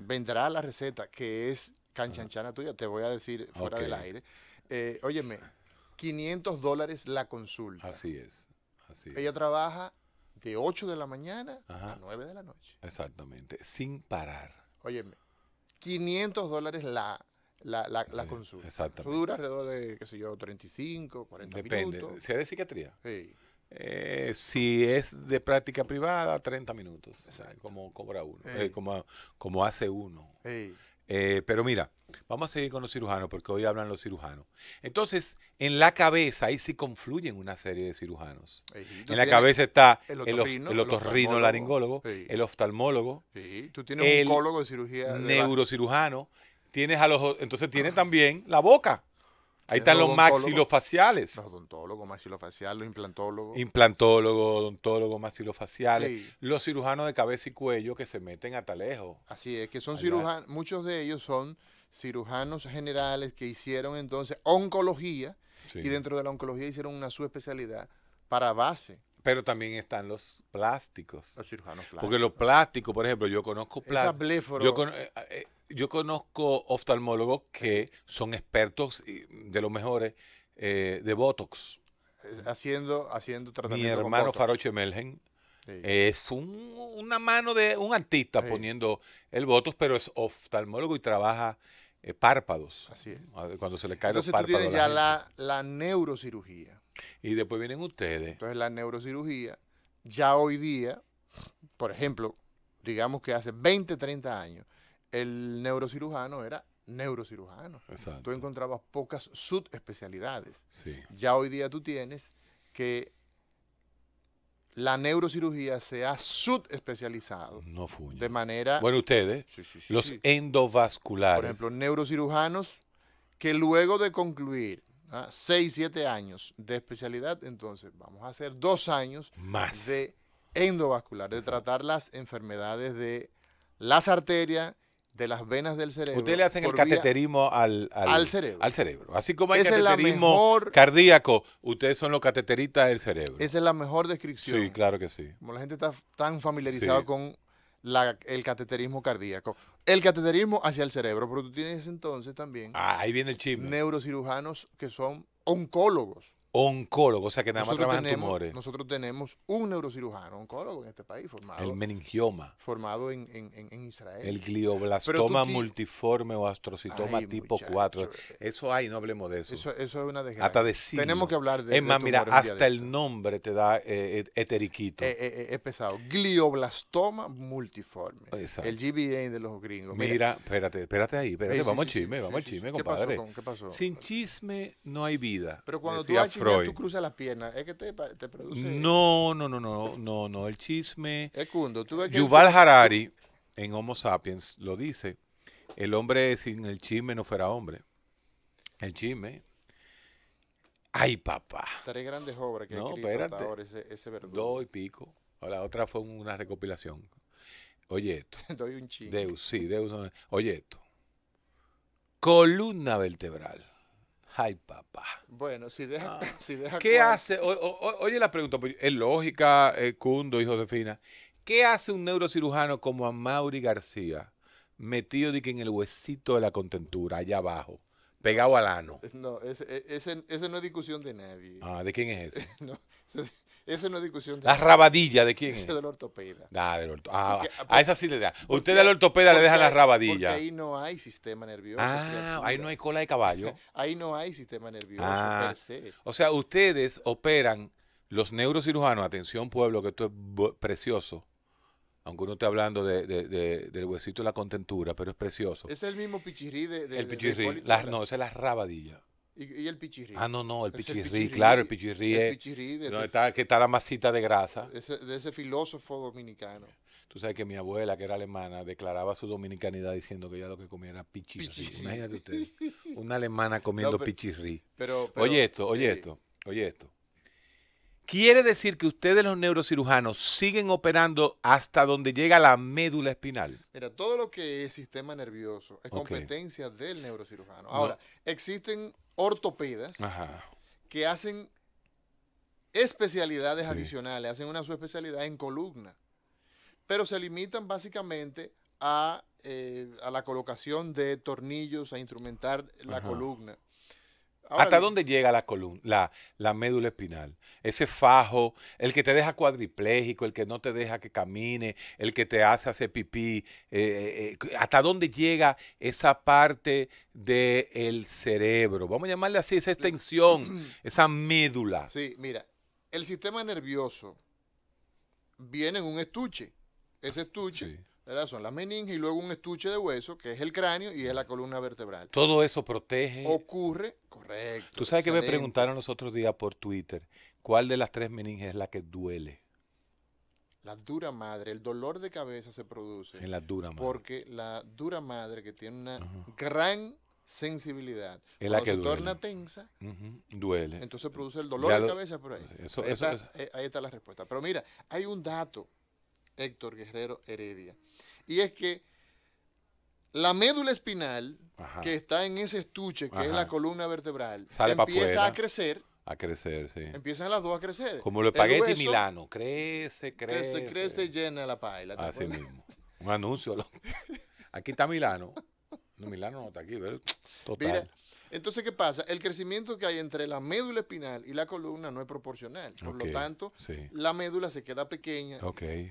vendrá la receta que es canchanchana tuya, te voy a decir fuera del aire. Eh, óyeme, 500 dólares la consulta. Así es, así Ella trabaja de 8 de la mañana a 9 de la noche. Exactamente, sin parar. Óyeme, 500 dólares la, la, la, consulta. Exactamente. dura alrededor de, qué sé yo, 35, 40 Depende. minutos. Depende, sea de psiquiatría? Sí. Eh, si es de práctica privada, 30 minutos. Como cobra uno, eh, como, como hace uno. Eh, pero mira, vamos a seguir con los cirujanos porque hoy hablan los cirujanos. Entonces, en la cabeza ahí sí confluyen una serie de cirujanos. en la cabeza está el, otorrino, el, laringólogo, el oftalmólogo. el de Neurocirujano. tienes a los, entonces tiene también la boca. Ahí están los maxilofaciales. Los odontólogos, maxilofaciales, los implantólogos. Implantólogos, odontólogos, maxilofaciales. Los cirujanos de cabeza y cuello que se meten a lejos. Así es, que son cirujanos, muchos de ellos son cirujanos generales que hicieron entonces oncología y dentro de la oncología hicieron una subespecialidad para base. Pero también están los plásticos. Los cirujanos plásticos. Porque los plásticos, por ejemplo, yo conozco plásticos. Yo conozco eh, eh, yo conozco oftalmólogos que son expertos eh, de los mejores eh, de Botox. Eh, haciendo, haciendo tratamiento. Mi hermano Faroche Melgen es una mano de un artista poniendo el Botox, pero es oftalmólogo y trabaja párpados. Así es. Ah, cuando se le cae los párpados. Entonces tú tienes ya la, la, neurocirugía. Y después vienen ustedes. Entonces la neurocirugía, ya hoy día, por ejemplo, digamos que hace 20, 30 años, el neurocirujano era neurocirujano. Exacto. Tú encontrabas pocas subespecialidades. Sí. Ya hoy día tú tienes que la neurocirugía se ha subespecializado. No De manera. Bueno, ustedes, sí, sí, sí, los endovasculares. Por ejemplo, neurocirujanos que luego de concluir 6, ¿ah? 7 años de especialidad, entonces vamos a hacer dos años más de endovascular, de tratar las enfermedades de las arterias de las venas del cerebro. Ustedes le hacen el cateterismo al, al, cerebro. al cerebro. Así como hay cateterismo cardíaco, ustedes son los cateteristas del cerebro. Esa es la mejor descripción. Sí, claro que sí. Como la gente está tan familiarizada con el cateterismo cardíaco. El cateterismo hacia el cerebro, pero tú tienes entonces también... Ah, ahí viene el chip Neurocirujanos que son oncólogos oncólogo, o sea que nada más trabajan tumores. Nosotros tenemos un neurocirujano oncólogo en este país formado. El meningioma. Formado en, en, en Israel. El glioblastoma multiforme o astrocitoma tipo 4. Eh, eso hay, no hablemos de eso. Eso, es una desgracia. Hasta de Tenemos que hablar de Es más, mira, hasta el nombre te da eh, eh, eteriquito. es pesado. Glioblastoma multiforme. Exacto. El GBA de los gringos. Mira, espérate, espérate ahí, espérate, vamos sí, chisme, vamos vamos chisme, compadre. Pasó ¿Qué pasó? Sin chisme no hay vida. Pero cuando tú Freud. Tú cruzas las piernas, es que te, te, produce. No, no, no, no, no, no. El chisme. Yuval Harari, en Homo Sapiens, lo dice: el hombre sin el chisme no fuera hombre. El chisme. Ay, papá. Tres grandes obras que no, ese, ese verdugo. Dos y pico. La otra fue una recopilación. Oye esto. Doy un chisme. Deus, sí, Deus. Oye esto. Columna vertebral. Ay, papá. Bueno, si deja. Ah. Si deja ¿Qué hace? oye, la pregunta, pues, es lógica, eh, Cundo y Josefina. ¿Qué hace un neurocirujano como a Mauri García metido en el huesito de la contentura, allá abajo? Pegado al ano. No, esa e, ese, no es discusión de nadie. Ah, ¿de quién es ese? no, Esa no es discusión. De la rabadilla, ¿de quién es? del ortopeda. Ah, ah, ah, a esa sí le da. Usted al ortopeda le deja la rabadilla. ahí no hay sistema nervioso. ahí no hay cola de caballo. ahí no hay sistema nervioso ah, O sea, ustedes operan, los neurocirujanos, atención pueblo, que esto es precioso. Aunque uno esté hablando de, de, del huesito de la contentura, pero es precioso. Es el mismo pichirrí de... el pichirí. no, esa es la rabadilla. Y, el pichirri. Ah, no, no, el pichirri, claro, el pichirrí, el pichirri de ese... que está la masita de grasa. de ese filósofo dominicano. Tú sabes que mi abuela, que era alemana, declaraba su dominicanidad diciendo que ella lo que comía era pichirri. Imagínate ustedes, una alemana comiendo pichirri. oye esto, oye esto, oye esto. ¿Quiere decir que ustedes los neurocirujanos siguen operando hasta donde llega la médula espinal? Mira, todo lo que es sistema nervioso es competencia del neurocirujano. Ahora, existen ortopedas que hacen especialidades adicionales, hacen una subespecialidad en columna, pero se limitan básicamente a, eh, a la colocación de tornillos, a instrumentar la columna. ¿Hasta dónde llega la columna, la, médula espinal? Ese fajo, el que te deja cuadripléjico, el que no te deja que camine, el que te hace hacer pipí. Eh, eh, eh, ¿Hasta dónde llega esa parte del el cerebro? Vamos a llamarle así, esa extensión, esa médula. Sí, mira, el sistema nervioso viene en un estuche. Ese estuche son las meninges y luego un estuche de hueso, que es el cráneo y es la columna vertebral. Todo eso protege. Ocurre, correcto. Tú sabes que me preguntaron los otros días por Twitter, ¿cuál de las tres meninges es la que duele? La dura madre, el dolor de cabeza se produce. En la dura madre. Porque la dura madre que tiene una gran sensibilidad. la se torna tensa, duele. Entonces produce el dolor de cabeza por ahí. Eh, ahí está la respuesta. Pero mira, hay un dato, Héctor Guerrero Heredia y es que la médula espinal que está en ese estuche, que es la columna vertebral, empieza a crecer. A crecer, sí. Empiezan las dos a crecer. Como el espagueti Milano, crece, crece. Crece, crece, llena la paila. Así mismo. Un anuncio. Aquí está Milano. No, Milano no está aquí, pero total. entonces, ¿qué pasa? El crecimiento que hay entre la médula espinal y la columna no es proporcional. Por lo tanto, la médula se queda pequeña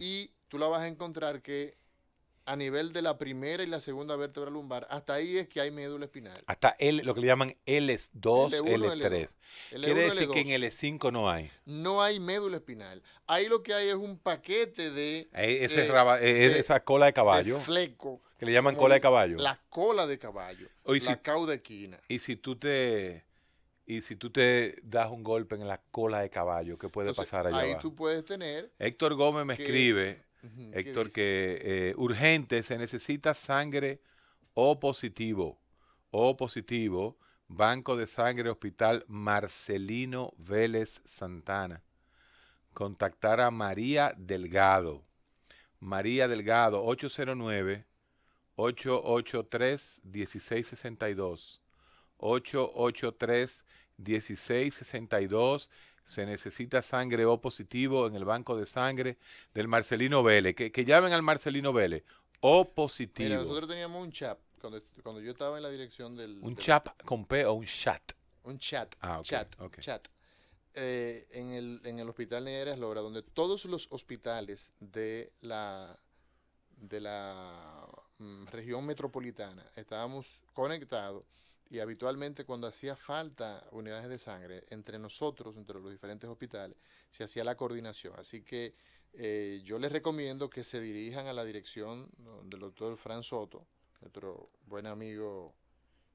y tú la vas a encontrar que a nivel de la primera y la segunda vértebra lumbar. Hasta ahí es que hay médula espinal. Hasta lo que le llaman L2, l 3 Quiere decir que en L5 no hay. No hay médula espinal. Ahí lo que hay es un paquete de... Eh, esa cola de caballo. fleco. Que le llaman cola de caballo. La cola de caballo. la cauda equina. Y si tú te... Y si tú te das un golpe en la cola de caballo, ¿qué puede pasar allá? Ahí tú puedes tener. Héctor Gómez me escribe Héctor, que eh, urgente se necesita sangre O positivo, O positivo, Banco de Sangre Hospital Marcelino Vélez Santana. Contactar a María Delgado. María Delgado, 809. 883-1662. 883-1662 se necesita sangre O positivo en el banco de sangre del Marcelino Vélez. Que, llamen al Marcelino Vélez. O positivo. Mira, nosotros teníamos un chat cuando, yo estaba en la dirección del. Un chat con P o un chat. Un chat. Ah, chat. Eh, en, el, en el hospital Negras Lora, donde todos los hospitales de la, de la mm, región metropolitana estábamos conectados y habitualmente cuando hacía falta unidades de sangre, entre nosotros, entre los diferentes hospitales, se hacía la coordinación. Así que eh, yo les recomiendo que se dirijan a la dirección del doctor Fran Soto, nuestro buen amigo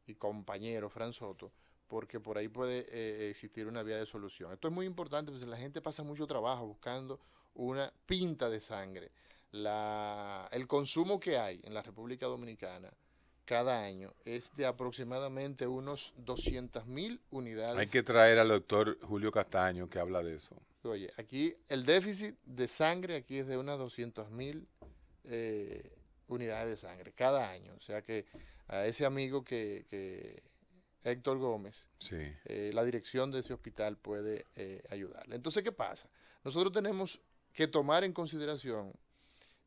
y compañero Fran Soto, porque por ahí puede eh, existir una vía de solución. Esto es muy importante, porque la gente pasa mucho trabajo buscando una pinta de sangre. el consumo que hay en la República Dominicana cada año es de aproximadamente unos 200 mil unidades. Hay que traer al doctor Julio Castaño que habla de eso. Oye, aquí el déficit de sangre aquí es de unas 200 mil eh, unidades de sangre cada año. O sea que a ese amigo que, Héctor Gómez, eh, la dirección de ese hospital puede eh, ayudarle. Entonces, ¿qué pasa? Nosotros tenemos que tomar en consideración,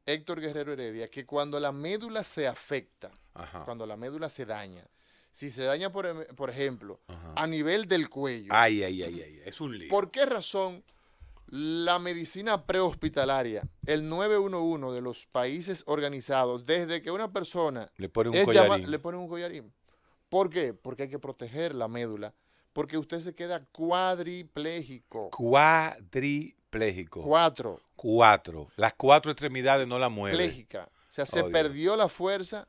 Héctor Guerrero Heredia, que cuando la médula se afecta, cuando la médula se daña. Si se daña, por, em, ejemplo, a nivel del cuello. Ay, ay, ay, ay, es un lío. ¿Por qué razón la medicina prehospitalaria, el 911 de los países organizados, desde que una persona le pone un, collarín. le pone un collarín? ¿Por qué? Porque hay que proteger la médula, porque usted se queda cuadripléjico. Cuadripléjico. Cuatro. Cuatro. Las cuatro extremidades no la mueven. Pléjica. O sea, se oh, perdió la fuerza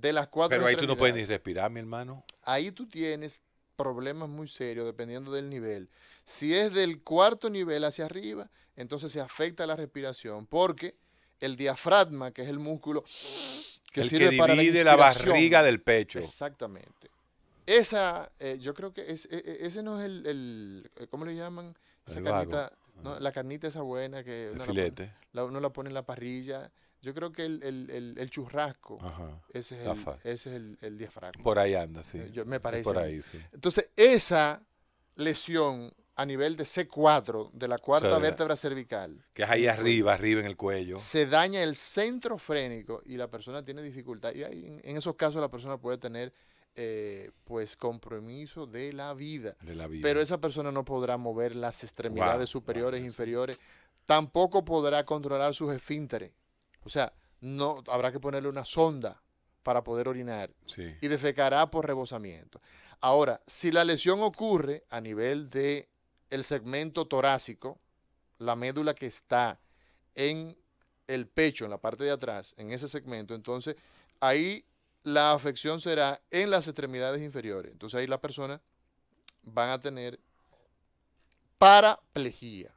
de las cuatro Pero ahí tú no puedes ni respirar, mi hermano. Ahí tú tienes problemas muy serios dependiendo del nivel. Si es del cuarto nivel hacia arriba, entonces se afecta la respiración porque el diafragma, que es el músculo que sirve para divide la, barriga del pecho. Exactamente. Esa, eh, yo creo que e, e, ese no es el, el ¿cómo le llaman? Esa carnita, ah. la carnita esa buena que... La, uno la pone en la parrilla yo creo que el, churrasco, ese es, el, ese diafragma. Por ahí anda, sí. Eh, me parece. Por ahí, sí. Entonces, esa lesión a nivel de C4, de la cuarta vértebra cervical. Que es ahí arriba, arriba en el cuello. Se daña el centro frénico y la persona tiene dificultad. Y ahí, en, esos casos la persona puede tener eh, pues compromiso de la, vida. de la vida. Pero esa persona no podrá mover las extremidades superiores, e inferiores. Tampoco podrá controlar sus esfínteres. O sea, no habrá que ponerle una sonda para poder orinar y defecará por rebosamiento. Ahora, si la lesión ocurre a nivel de el segmento torácico, la médula que está en el pecho, en la parte de atrás, en ese segmento, entonces ahí la afección será en las extremidades inferiores. Entonces ahí las personas van a tener paraplegia.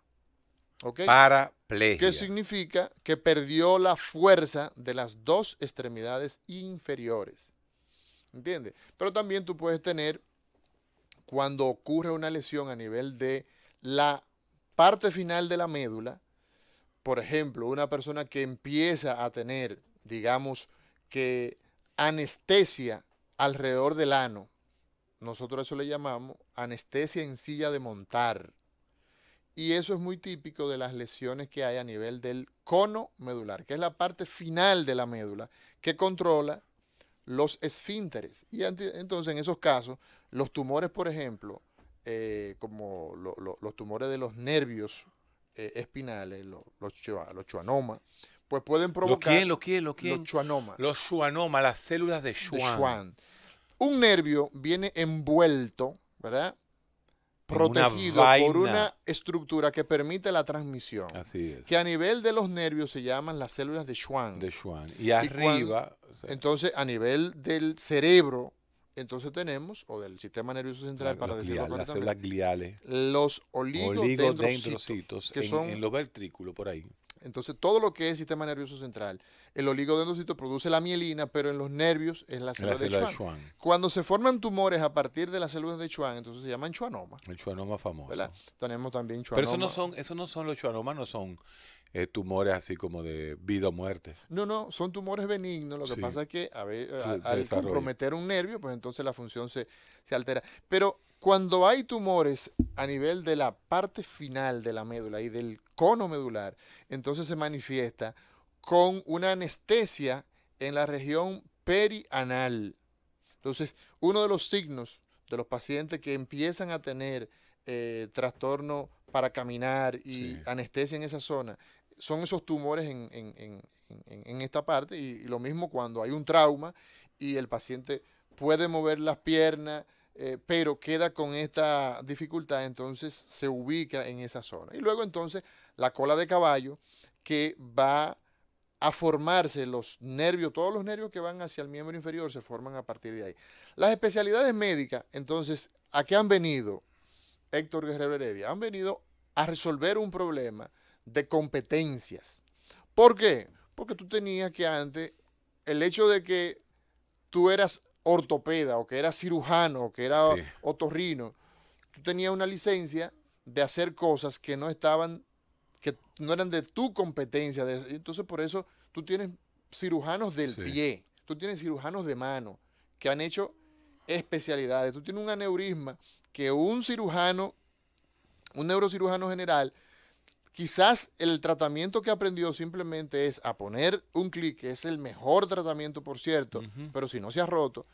¿Ok? Para que ¿Qué significa? Que perdió la fuerza de las dos extremidades inferiores. ¿Entiendes? Pero también tú puedes tener, cuando ocurre una lesión a nivel de la parte final de la médula, por ejemplo, una persona que empieza a tener, digamos, que anestesia alrededor del ano, nosotros eso le llamamos anestesia en silla de montar. Y eso es muy típico de las lesiones que hay a nivel del cono medular, que es la parte final de la médula que controla los esfínteres. Y entonces en esos casos, los tumores, por ejemplo, eh, como los tumores de los nervios eh, espinales, los, chuanomas, pues pueden provocar... ¿Lo lo Los chuanomas. Los chuanomas, las células de Schwann. Un nervio viene envuelto, ¿verdad? protegido por una estructura que permite la transmisión. Así es. Que a nivel de los nervios se llaman las células de Schwann. De Schwann. Y, arriba. entonces, a nivel del cerebro, entonces tenemos, o del sistema nervioso central, para decirlo glial, Las células gliales. Los oligodendrocitos. que son, en los ventrículos, por ahí. Entonces, todo lo que es sistema nervioso central, el oligodendrocito produce la mielina, pero en los nervios es la célula, de, Schwann. Cuando se forman tumores a partir de las células de Schwann, entonces se llaman chuanoma. El chuanoma famoso. Tenemos también Pero eso no son, eso no son los chuanomas, no son eh, tumores así como de vida o muerte. No, no, son tumores benignos. Lo que pasa es que a al comprometer un nervio, pues entonces la función se, se altera. Pero cuando hay tumores a nivel de la parte final de la médula y del cono medular, entonces se manifiesta con una anestesia en la región perianal. Entonces, uno de los signos de los pacientes que empiezan a tener eh, trastorno para caminar y anestesia en esa zona son esos tumores en, esta parte y, lo mismo cuando hay un trauma y el paciente puede mover las piernas, eh, pero queda con esta dificultad, entonces se ubica en esa zona. Y luego entonces la cola de caballo que va a formarse los nervios, todos los nervios que van hacia el miembro inferior se forman a partir de ahí. Las especialidades médicas, entonces, ¿a qué han venido Héctor Guerrero Heredia? Han venido a resolver un problema de competencias. ¿Por qué? Porque tú tenías que antes, el hecho de que tú eras ortopeda o que era cirujano o que era otorrino, tú tenías una licencia de hacer cosas que no estaban, que no eran de tu competencia. entonces por eso tú tienes cirujanos del pie, tú tienes cirujanos de mano que han hecho especialidades. Tú tienes un aneurisma que un cirujano, un neurocirujano general, quizás el tratamiento que aprendió simplemente es a poner un clic, que es el mejor tratamiento, por cierto, pero si no se ha roto,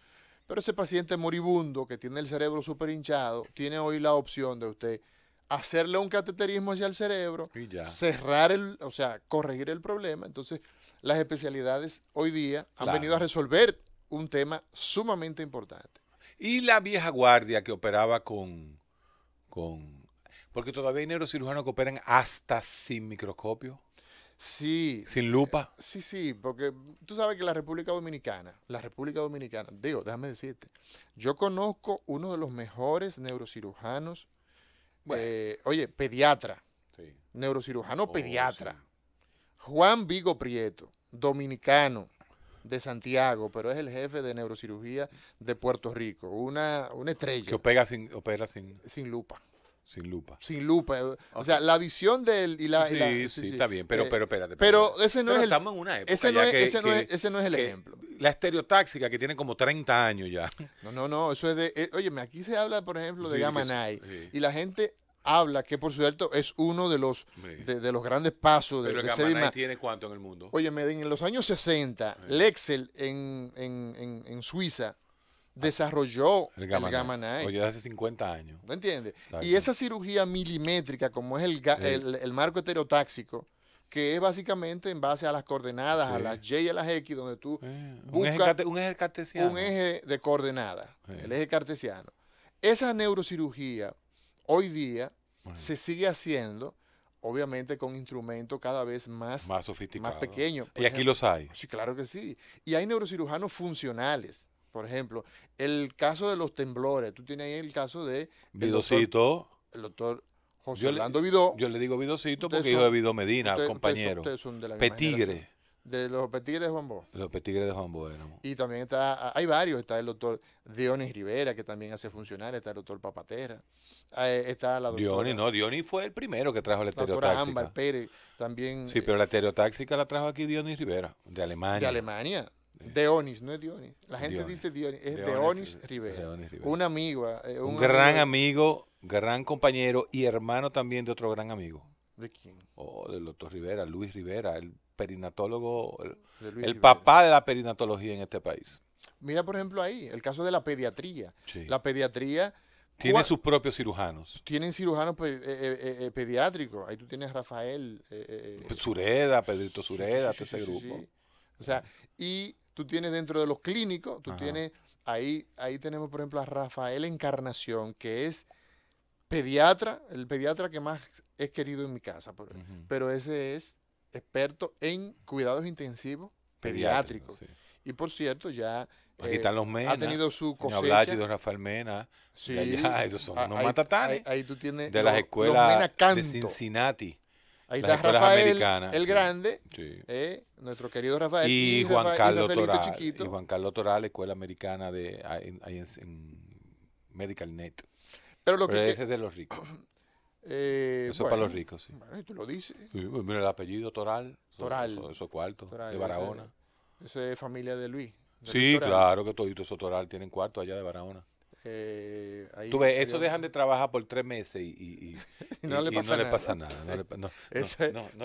pero ese paciente moribundo que tiene el cerebro súper hinchado, tiene hoy la opción de usted hacerle un cateterismo hacia el cerebro, cerrar el, o sea, corregir el problema. Entonces, las especialidades hoy día han venido a resolver un tema sumamente importante. Y la vieja guardia que operaba con, con porque todavía hay neurocirujanos que operan hasta sin microscopio. Sí. Sin lupa. Eh, sí, sí, porque tú sabes que la República Dominicana, la República Dominicana, digo, déjame decirte, yo conozco uno de los mejores neurocirujanos, eh, oye, pediatra, neurocirujano oh, pediatra, Juan Vigo Prieto, dominicano de Santiago, pero es el jefe de neurocirugía de Puerto Rico, una, una estrella. Que opera sin, opera sin... Sin lupa. Sin lupa. Sin lupa. Eh, o sea, la visión del... Y sí, y la, sí, sí, está bien, pero, eh, pero espérate, Pero ese no es el... Estamos época ese no, es, ese, no es, el ejemplo. La estereotáxica que tiene como 30 años ya. No, no, no, eso es de... Eh, óyeme, aquí se habla, por ejemplo, de Gamanay. Y la gente habla, que por cierto es uno de los, de, de, los grandes pasos Pero de, Pero Gamanay tiene cuánto en el mundo? Oye, en los años 60, Lexel en, en, en Suiza desarrolló el Gamma, el hace 50 años. ¿No entiendes? Y esa cirugía milimétrica, como es el, marco heterotáxico, que es básicamente en base a las coordenadas, a las Y y a las X, donde tú eh, un, eje, cartesiano. Un eje de coordenadas, el eje cartesiano. Esa neurocirugía, hoy día, se sigue haciendo obviamente con instrumentos cada vez más, más sofisticados, más pequeños. Y aquí los hay. Sí, claro que sí. Y hay neurocirujanos funcionales por ejemplo, el caso de los temblores. Tú tienes ahí el caso de... Vidocito. El doctor, José Orlando Vidó. Yo le digo Vidocito porque hijo de Vidó Medina, compañero. Petigre. De los Petigres de Juan Bó. los Petigres de Juan Bó, Y también está, hay varios, está el doctor Dionis Rivera, que también hace funcionar, está el doctor Papatera, eh, está la doctora... Dionis, no, Dionis fue el primero que trajo la estereotáxica. Pérez también... Sí, eh, pero la estereotáxica la trajo aquí Dionis Rivera, de Alemania. De Alemania, Deonis, no es Dionis. La gente dice Dionis, es Deonis, Rivera. Un amigo. Eh, un, gran amigo. gran compañero y hermano también de otro gran amigo. ¿De quién? Oh, del doctor Rivera, Luis Rivera, el perinatólogo, el, papá de la perinatología en este país. Mira, por ejemplo, ahí, el caso de la pediatría. La pediatría... Tiene sus propios cirujanos. Tienen cirujanos pues, eh, eh, pediátricos. Ahí tú tienes Rafael. Sureda, Pedrito Sureda, ese grupo. O sea, y tú tienes dentro de los clínicos, tú tienes, ahí, ahí tenemos por ejemplo a Rafael Encarnación, que es pediatra, el pediatra que más es querido en mi casa, pero, ese es experto en cuidados intensivos pediátricos. Y por cierto, ya eh, están los Ha tenido su cosecha. y don Rafael Mena. Sí. esos son ah, unos ahí, tú tienes. De las escuelas de Cincinnati. Ahí el grande, eh, nuestro querido Rafael. Y, Juan Carlos Toral. Y Juan Carlos Toral, Escuela Americana de Medical Net. Pero lo que, ese es de los ricos. Eh, eso es para los ricos, sí. tú lo dices. Pues, mira el apellido Toral. Toral. Eso, cuarto, de Barahona. Esa es familia de Luis. sí, claro que todos esos Toral tienen cuarto allá de Barahona. Eh, Tú ves, eso dejan de trabajar por tres meses y, no, le pasa, nada.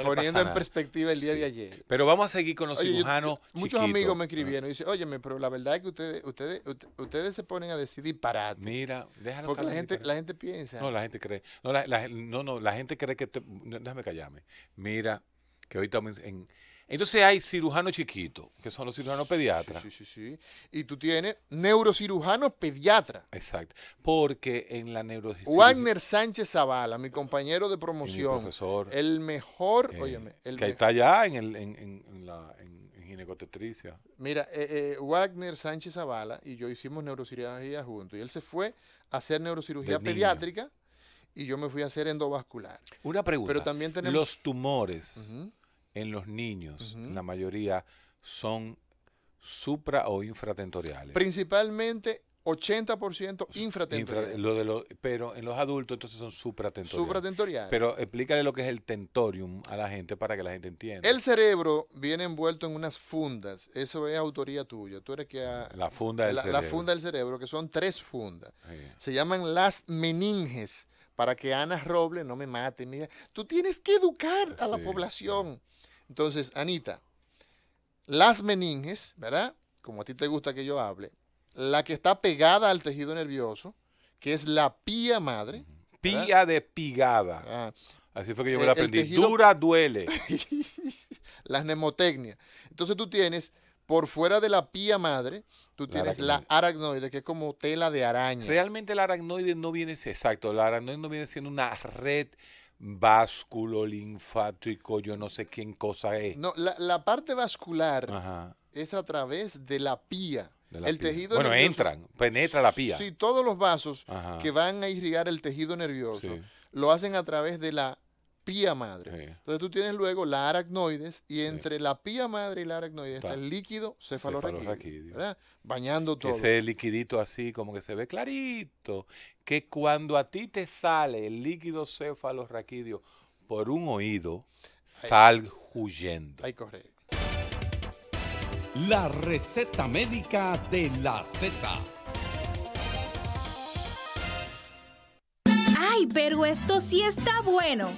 poniendo en perspectiva el día de ayer. Pero vamos a seguir con los cirujanos. muchos amigos me escribieron y dicen, óyeme, pero la verdad es que ustedes, ustedes, ustedes se ponen a decidir para Mira, déjalo Porque la gente, la gente piensa. No, la gente cree. No, no, la gente cree que. déjame callarme. Mira, que hoy estamos en entonces hay cirujanos chiquitos, que son los cirujanos pediatras. Sí, sí, sí, Y tú tienes neurocirujanos pediatras. Exacto. Porque en la neurocirugía... Wagner Sánchez Zavala, mi compañero de promoción. profesor. El mejor, eh, El que está allá en, el, la, ginecotetricia. Mira, eh, eh, Wagner Sánchez Zavala y yo hicimos neurocirugía juntos. Y él se fue a hacer neurocirugía pediátrica y yo me fui a hacer endovascular. Una pregunta. Pero también tenemos... Los tumores en los niños, la mayoría son supra o infratentoriales. Principalmente 80% infratentoriales. lo de pero en los adultos entonces son supratentoriales. Supratentoriales. Pero explícale lo que es el tentorium a la gente para que la gente entienda. El cerebro viene envuelto en unas fundas. Eso es autoría tuya. Tú eres que... la funda del cerebro. La funda del cerebro, que son tres fundas. Se llaman las meninges para que Ana Robles no me mate. tú tienes que educar a la población. Entonces, Anita, las meninges, ¿verdad? Como a ti te gusta que yo hable, la que está pegada al tejido nervioso, que es la pía madre. Pía de pigada. Ah. Así fue que yo me eh, la aprendí. Dura duele. las nemotecnias. Entonces tú tienes por fuera de la pía madre, tú tienes la aracnoide, que es como tela de araña. Realmente la aracnoide no viene, exacto, la aracnoide no viene siendo una red básculo linfático, yo no sé quién cosa es. No, la, parte vascular es a través de la pía. el tejido bueno, entran, penetra la pía. Sí, todos los vasos que van a irrigar el tejido nervioso lo hacen a través de la pía madre. Entonces tú tienes luego la aracnoides y entre la pía madre y la aracnoides está, el líquido cefalorraquídeo, ¿verdad? bañando todo. Ese liquidito así como que se ve clarito, que cuando a ti te sale el líquido cefalorraquídeo por un oído, sal huyendo. Ahí corre. La receta médica de la Z. pero esto sí está bueno.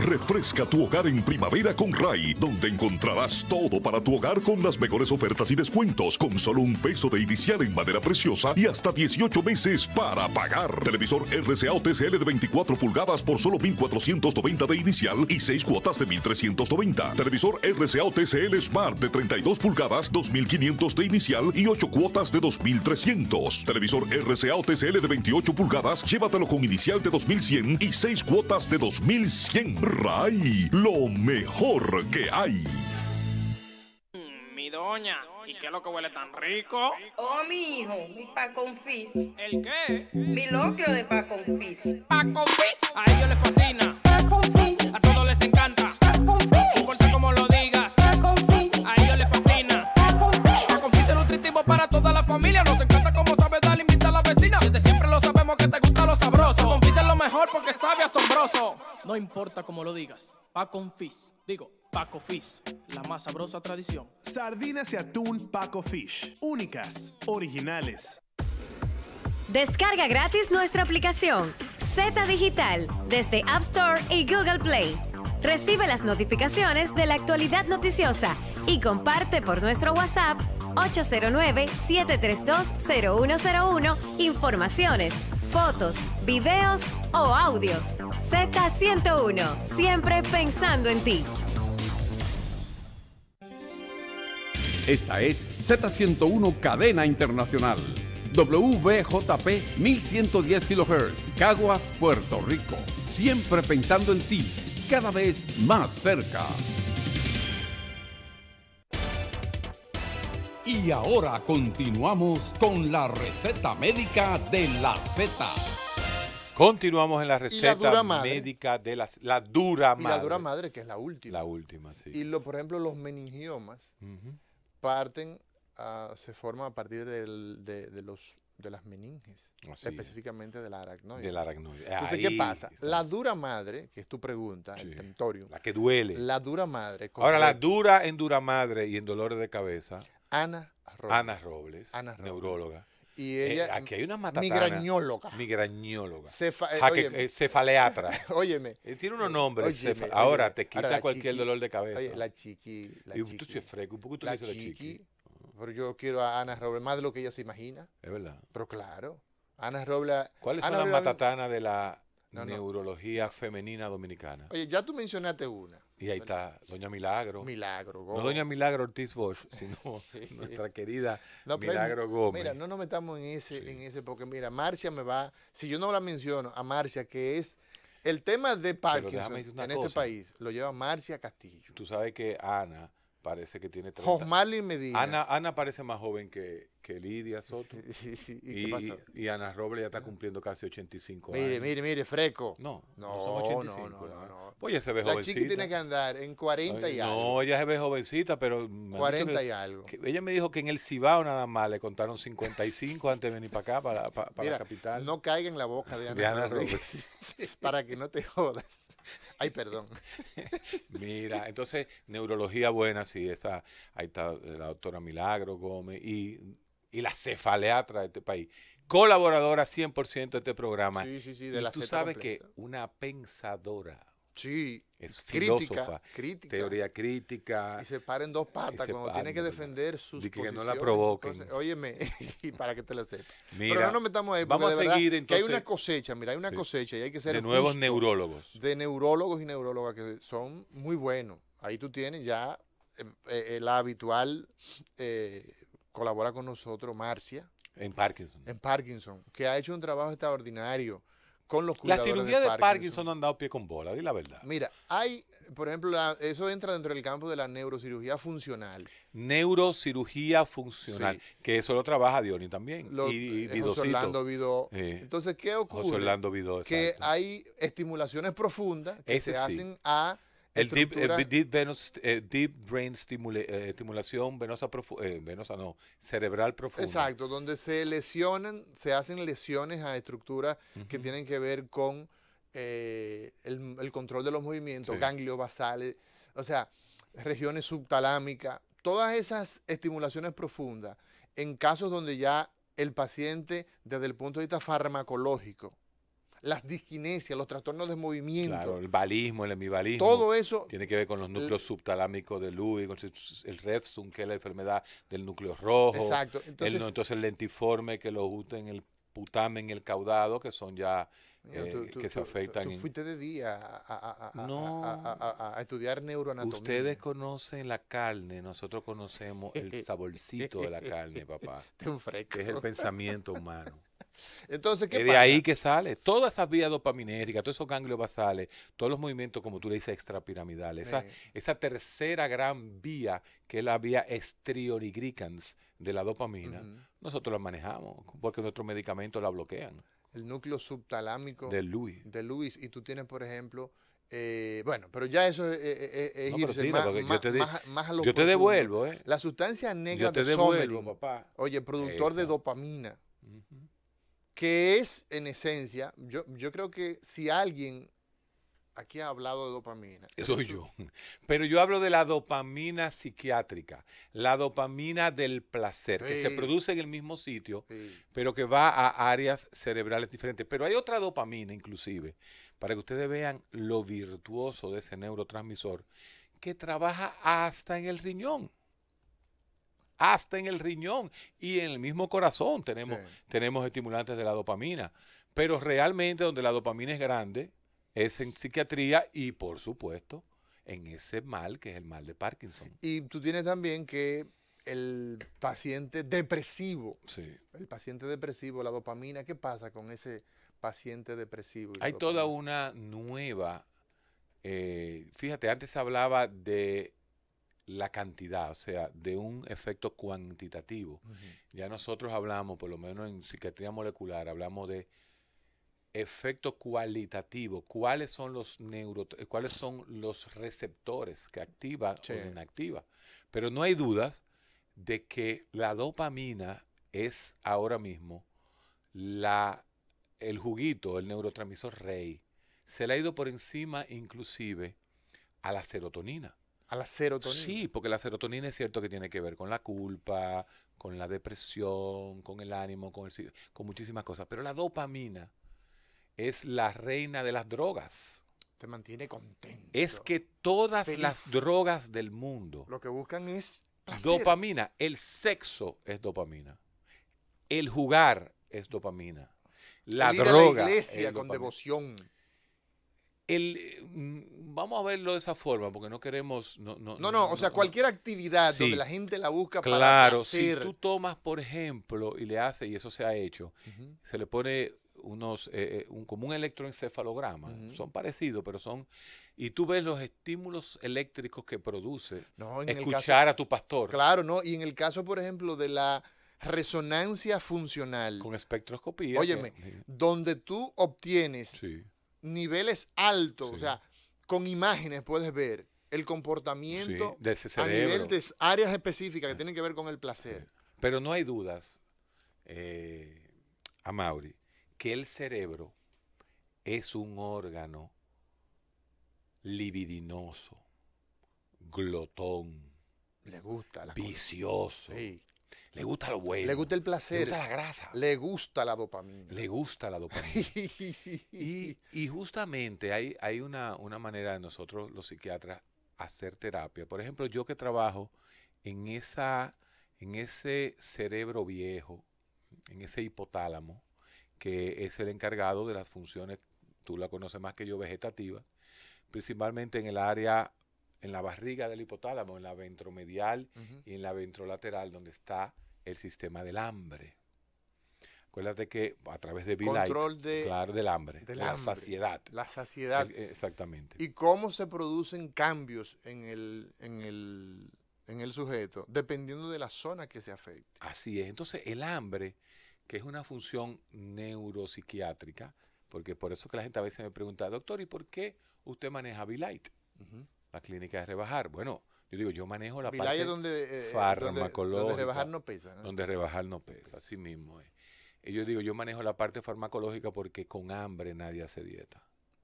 Refresca tu hogar en primavera con RAI, donde encontrarás todo para tu hogar con las mejores ofertas y descuentos, con solo un peso de inicial en madera preciosa y hasta 18 meses para pagar. Televisor RCA o TCL de 24 pulgadas por solo 1,490 de inicial y 6 cuotas de 1,390. Televisor RCA TCL Smart de 32 pulgadas, 2,500 de inicial y 8 cuotas de 2,300. Televisor RCA o TCL de 28 pulgadas, llévatelo con inicial de 2,100 y 6 cuotas de 2,100. Ray, lo mejor que hay. Mi doña, ¿y qué es lo que huele tan rico? Oh, mi hijo, mi paconfis. ¿El qué? Mi locro de paconfis. Paconfis, A ellos les fascina. Paconfis, A todos les encanta. Paconfis, No importa lo digas. Paconfis, A ellos les fascina. Paconfis, paconfis es nutritivo para toda la familia, no se mejor porque sabe asombroso. No importa cómo lo digas, Paco Fish, digo, Paco Fish, la más sabrosa tradición. Sardinas y atún Paco Fish, únicas, originales. Descarga gratis nuestra aplicación Z Digital desde App Store y Google Play. Recibe las notificaciones de la actualidad noticiosa y comparte por nuestro WhatsApp 809-732-0101 informaciones fotos, videos o audios. Z101, siempre pensando en ti. Esta es Z101 Cadena Internacional. WVJP 1110 kHz, Caguas, Puerto Rico. Siempre pensando en ti, cada vez más cerca. Y ahora continuamos con la receta médica de la Z. Continuamos en la receta médica de la, la dura madre. la dura madre, que es la última. La última, sí. Y lo, por ejemplo, los meningiomas parten, ah, se forman a partir de, los, de las meninges, específicamente de la aracnoide. De la aracnoide. Entonces, ¿qué pasa? La dura madre, que es tu pregunta, el tentorio La que duele. La dura madre. Ahora, la dura en dura madre y en dolores de cabeza. Ana Robles. Ana neuróloga. Y eh, aquí hay una matatana. Migrañóloga. Migrañóloga. Eh, eh, cefaleatra. Óyeme. tiene unos nombres. ahora te quita cualquier dolor de cabeza. la chiqui. y Pero yo quiero a Ana Robles, más de lo que ella se imagina. Es verdad. Pero claro. Ana Robles. ¿Cuáles Ana son de la neurología femenina dominicana? Oye, ya tú mencionaste una. Y ahí está, Doña Milagro. Milagro Gómez. No Doña Milagro Ortiz Bosch, sino nuestra querida Milagro Gómez. Mira, no nos metamos en ese, en ese, porque mira, Marcia me va, si yo no la menciono, a Marcia, que es el tema de Parkinson en este país, lo lleva Marcia Castillo. Tú sabes que Ana parece que tiene 30. me Medina. Ana, Ana parece más joven que, que Lidia Soto ¿Y, y, Ana Robles ya está ah. cumpliendo casi 85 años. Mire, mire, mire, freco No, no, no No, no, pues se la jovencita. La chica tiene que andar en 40 y algo. No, ella se ve jovencita, pero... 40 y algo. ella me dijo que en el Cibao nada más le contaron 55 antes de venir para acá, para, la capital. no caiga en la boca de Ana, de Ana Robles. para que no te jodas. Ay, perdón. Mira, entonces, neurología buena, sí, esa, ahí está la doctora Milagro Gómez y y la cefaleatra de este país. Colaboradora 100% de este programa. Sí, sí, sí, de y Tú sabes que una pensadora. Sí, es filósofa, crítica, crítica, teoría crítica. Y se paren dos patas cuando tiene que defender sus y que no la provoquen. óyeme, y para que te lo sepas. Pero no nos metamos ahí. Vamos a seguir entonces. Que hay una cosecha, mira, hay una cosecha y hay que ser. De nuevos neurólogos. De neurólogos y neurólogas que son muy buenos. Ahí tú tienes ya eh, eh, el la habitual eh, colabora con nosotros, Marcia. En Parkinson. En Parkinson, que ha hecho un trabajo extraordinario con los de La cirugía de, Parkinson. no han dado pie con bola, di la verdad. Mira, hay, por ejemplo, eso entra dentro del campo de la neurocirugía funcional. Neurocirugía funcional, que eso lo trabaja Diony también. y, eh, José Orlando Vidó. Eh, Entonces, ¿qué ocurre? José Orlando Que hay estimulaciones profundas que se hacen a el deep, eh, eh, brain Stimulación eh, estimulación venosa, profunda venosa no, cerebral profunda. Exacto, donde se lesionan, se hacen lesiones a estructuras que tienen que ver con el, control de los movimientos, gangliobasales, basales, o sea, regiones subtalámicas. Todas esas estimulaciones profundas, en casos donde ya el paciente, desde el punto de vista farmacológico, las disquinesias, los trastornos de movimiento. Claro, el balismo, el hemibalismo. Todo eso. Tiene que ver con los núcleos subtalámicos de Lewy, con el Refsum, que es la enfermedad del núcleo rojo. Exacto. Entonces el, lentiforme que lo en el putamen, el caudado, que son ya eh, que se afectan. Tú, fuiste de día a, estudiar neuroanatomía. Ustedes conocen la carne, nosotros conocemos el saborcito de la carne, papá. un fresco. Que es el pensamiento humano. Entonces, ¿qué de ahí que sale. Todas esas vías dopaminéricas, todos esos ganglios basales, todos los movimientos, como tú le dices, extrapiramidales. Esa, tercera gran vía, que es la vía estriorigricans de la dopamina, nosotros la manejamos porque nuestros medicamentos la bloquean. El núcleo subtalámico de Luis. Y tú tienes, por ejemplo, eh, bueno, pero ya eso es, irse más, yo te, Yo devuelvo, ¿eh? La sustancia negra yo te de devuelvo, papá. Oye, productor de dopamina que es en esencia, yo, yo creo que si alguien aquí ha hablado de dopamina. Soy yo. Pero yo hablo de la dopamina psiquiátrica, la dopamina del placer, que se produce en el mismo sitio, pero que va a áreas cerebrales diferentes. Pero hay otra dopamina inclusive, para que ustedes vean lo virtuoso de ese neurotransmisor, que trabaja hasta en el riñón hasta en el riñón y en el mismo corazón tenemos, tenemos estimulantes de la dopamina. Pero realmente donde la dopamina es grande es en psiquiatría y por supuesto en ese mal que es el mal de Parkinson. Y tú tienes también que el paciente depresivo, sí. el paciente depresivo, la dopamina, ¿qué pasa con ese paciente depresivo? Hay toda una nueva, eh, fíjate, antes se hablaba de la cantidad, o sea, de un efecto cuantitativo. Ya nosotros hablamos, por lo menos en psiquiatría molecular, hablamos de efecto cualitativo, cuáles son los neuro, eh, cuáles son los receptores que activa o inactiva. Pero no hay dudas de que la dopamina es ahora mismo la el juguito, el neurotransmisor rey. Se le ha ido por encima inclusive a la serotonina a la serotonina. Sí, porque la serotonina es cierto que tiene que ver con la culpa, con la depresión, con el ánimo, con, con muchísimas cosas. Pero la dopamina es la reina de las drogas. Te mantiene contento. Es que todas las drogas del mundo. Lo que buscan es. Dopamina. El sexo es dopamina. El jugar es dopamina. La droga. la iglesia con devoción el, mm, vamos a verlo de esa forma, porque no queremos... No, no, no, no o sea, cualquier actividad donde la gente la busca claro, para Claro, si tú tomas, por ejemplo, y le haces, y eso se ha hecho, se le pone unos, eh, eh, un, como un electroencefalograma, son parecidos, pero son... Y tú ves los estímulos eléctricos que produce escuchar a tu pastor. Claro, ¿no? Y en el caso, por ejemplo, de la resonancia funcional. Con espectroscopía. Óyeme, eh, donde tú obtienes... Sí niveles altos, o sea, con imágenes puedes ver el comportamiento a nivel de áreas específicas que ah. tienen que ver con el placer. Pero no hay dudas, eh, a Mauri, que el cerebro es un órgano libidinoso, glotón, le gusta vicioso, le gusta lo bueno. Le gusta el placer. Le gusta la grasa. Le gusta la dopamina. Le gusta la dopamina. Y, justamente hay, una, manera de nosotros, los psiquiatras, hacer terapia. Por ejemplo, yo que trabajo en, en ese cerebro viejo, en ese hipotálamo, que es el encargado de las funciones, tú la conoces más que yo, vegetativas, principalmente en el área en la barriga del hipotálamo, en la ventromedial y en la ventrolateral, donde está el sistema del hambre. Acuérdate que a través de Control de, claro, del hambre, la saciedad. La saciedad. exactamente. ¿Y cómo se producen cambios en el, en el, sujeto? Dependiendo de la zona que se afecte. Así es. Entonces, el hambre, que es una función neuropsiquiátrica, porque por eso que la gente a veces me pregunta, doctor, ¿y por qué usted maneja b Uh la clínica de rebajar. Bueno, yo digo, yo manejo la parte eh, eh, farmacológica. Donde, rebajar no pesa. Donde rebajar no pesa, así mismo. yo digo, yo manejo la parte farmacológica porque con hambre nadie hace dieta.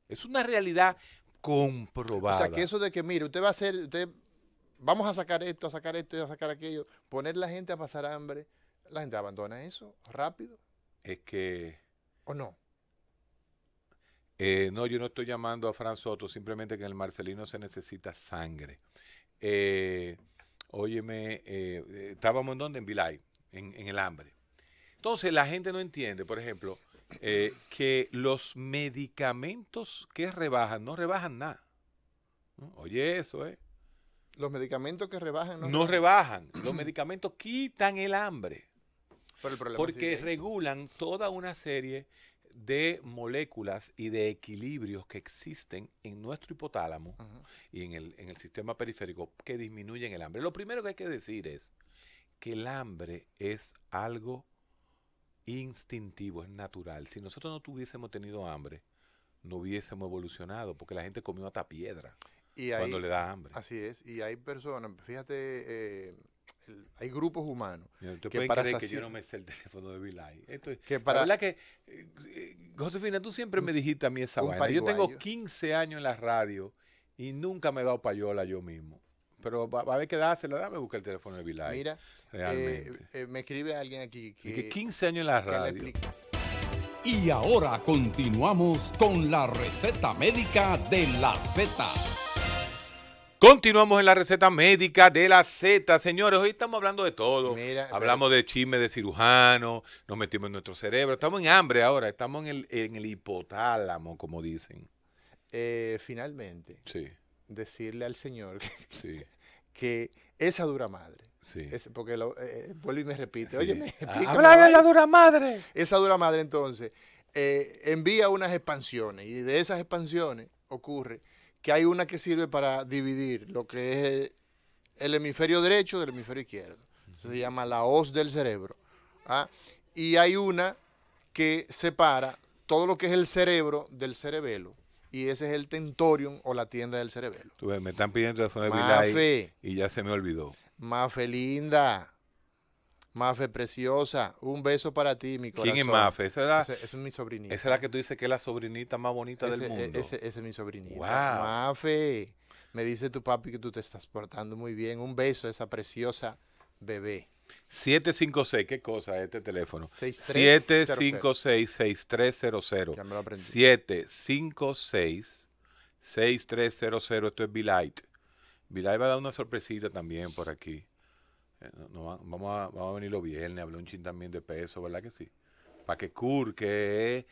Es una realidad comprobada. O sea, que eso de que, mire, usted va a hacer, usted, vamos a sacar esto, a sacar esto, a sacar aquello, poner la gente a pasar hambre, la gente abandona eso rápido. Es que... ¿O no? Eh, no, yo no estoy llamando a Fran Soto, simplemente que en el Marcelino se necesita sangre. Eh, óyeme, eh, estábamos en donde? En Vilay, en, el hambre. Entonces la gente no entiende, por ejemplo, que los medicamentos que rebajan no rebajan nada. Oye, eso, ¿eh? Los medicamentos que rebajan no, no rebajan. Los medicamentos quitan el hambre. porque regulan toda una serie de moléculas y de equilibrios que existen en nuestro hipotálamo y en el, en el sistema periférico que disminuyen el hambre. Lo primero que hay que decir es que el hambre es algo instintivo, es natural. Si nosotros no tuviésemos tenido hambre, no hubiésemos evolucionado, porque la gente comió hasta piedra y cuando le da hambre. Así es, y hay personas, fíjate, eh, hay grupos humanos. que para creer que yo no me sé el teléfono de Vilay. Esto la que, eh, Josefina, tú siempre me dijiste a mí esa Yo tengo 15 años en la radio y nunca me he dado payola yo mismo. Pero va, a haber que da, me busca el teléfono de Vilay. Mira, eh, eh, me escribe alguien aquí que, que 15 años en la radio. Y ahora continuamos con la receta médica de la Z. Continuamos en la receta médica de la Z, señores. Hoy estamos hablando de todo. Hablamos de chisme de cirujano, nos metimos en nuestro cerebro. Estamos en hambre ahora, estamos en el, hipotálamo, como dicen. Eh, finalmente, sí. decirle al señor que, sí. que esa dura madre. Sí. porque lo, eh, eh, y me repite. Oye, ah, Habla la dura madre. Esa dura madre, entonces, envía unas expansiones y de esas expansiones ocurre que hay una que sirve para dividir lo que es el hemisferio derecho del hemisferio izquierdo. se llama la hoz del cerebro. ¿ah? Y hay una que separa todo lo que es el cerebro del cerebelo. Y ese es el tentorium o la tienda del cerebelo. me están pidiendo el de Mafe, y ya se me olvidó. Mafe linda. Mafe, preciosa, un beso para ti, mi corazón. ¿Quién es Mafe? Esa es, mi sobrinita. Esa es la que tú dices que es la sobrinita más bonita del e, mundo. Esa es mi sobrinita. Wow. Mafe, me dice tu papi que tú te estás portando muy bien. Un beso a esa preciosa bebé. 756, ¿qué cosa es este teléfono? 756-6300. Ya me lo aprendí. 756-6300. Esto es Bilight. light va a dar una sorpresita también por aquí. Eh, vamos, a, vamos a venir los viernes, hablar un chin también de peso, ¿verdad que sí? Para que cur, que eh,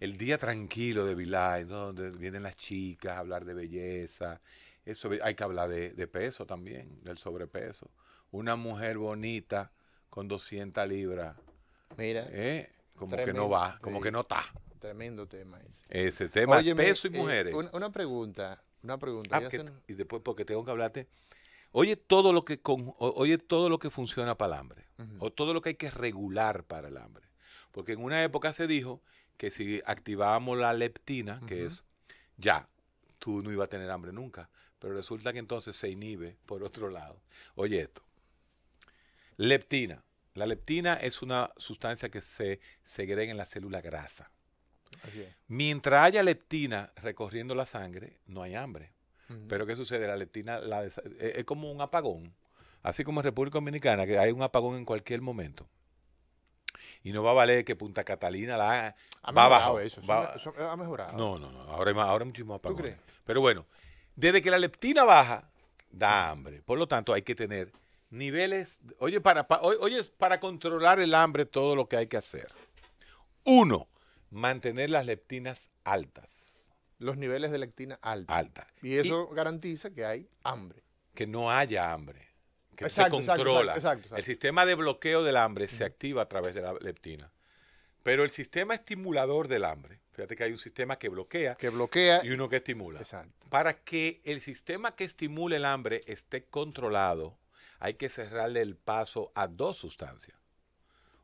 el día tranquilo de Vilay, donde vienen las chicas a hablar de belleza. Eso hay que hablar de, de peso también, del sobrepeso. Una mujer bonita con 200 libras. Mira. Eh, como que no va, como que no está. Tremendo tema ese. Ese tema es peso y mujeres. una, pregunta, una pregunta. Ah, y después, porque tengo que hablarte Oye todo lo que con, todo lo que funciona para el hambre o todo lo que hay que regular para el hambre, porque en una época se dijo que si activábamos la leptina, que es ya tú no ibas a tener hambre nunca, pero resulta que entonces se inhibe por otro lado. Oye esto. Leptina. La leptina es una sustancia que se segrega en la célula grasa. Mientras haya leptina recorriendo la sangre, no hay hambre. Pero ¿qué sucede? La leptina eh, es, como un apagón. Así como en República Dominicana, que hay un apagón en cualquier momento. Y no va a valer que Punta Catalina la ha va eso, ha mejorado. No, no, no. Ahora hay, muchísimo apagón. Pero bueno, desde que la leptina baja, da hambre. Por lo tanto, hay que tener niveles. Oye, oye, para controlar el hambre, todo lo que hay que hacer. Uno, mantener las leptinas altas los niveles de leptina altos. alta. Y eso garantiza que hay hambre. Que no haya hambre, que se controla. Exacto, el sistema de bloqueo del hambre se activa a través de la leptina. Pero el sistema estimulador del hambre, fíjate que hay un sistema que bloquea, que bloquea y uno que estimula. Para que el sistema que estimule el hambre esté controlado, hay que cerrarle el paso a dos sustancias.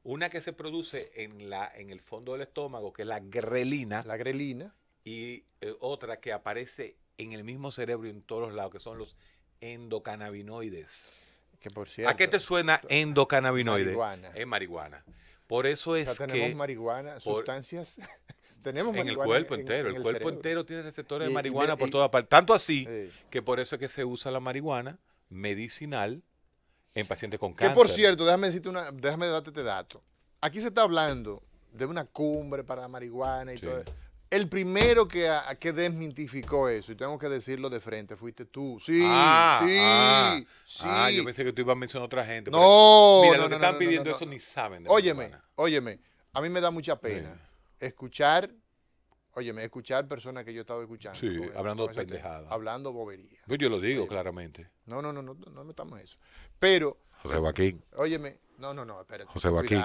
Una que se produce en, la, en el fondo del estómago, que es la grelina. La grelina y eh, otra que aparece en el mismo cerebro y en todos los lados, que son los endocannabinoides. Que por cierto, ¿A qué te suena endocannabinoides Marihuana. Es marihuana. Por eso es tenemos marihuana, sustancias... tenemos en el cuerpo entero. el, cuerpo entero tiene receptores de marihuana por todas partes. Tanto así que por eso es que se usa la marihuana medicinal en pacientes con cáncer. Que por cierto, déjame decirte una, déjame darte este dato. Aquí se está hablando de una cumbre para la marihuana y todo eso el primero que, que desmintificó eso, y tengo que decirlo de frente, fuiste tú. Sí, ah, sí, ah. sí. Ah, yo pensé que tú ibas a mencionar a otra gente. No, mira, no, los están pidiendo eso ni saben. De óyeme, óyeme, a mí me da mucha pena escuchar, óyeme, escuchar personas que yo he estado escuchando. Sí, hablando pendejadas. Hablando bobería. Pues yo lo digo claramente. No, no, no, no, no metamos eso. Pero, Joaquín. Óyeme, no, no, no, espérate. José Joaquín.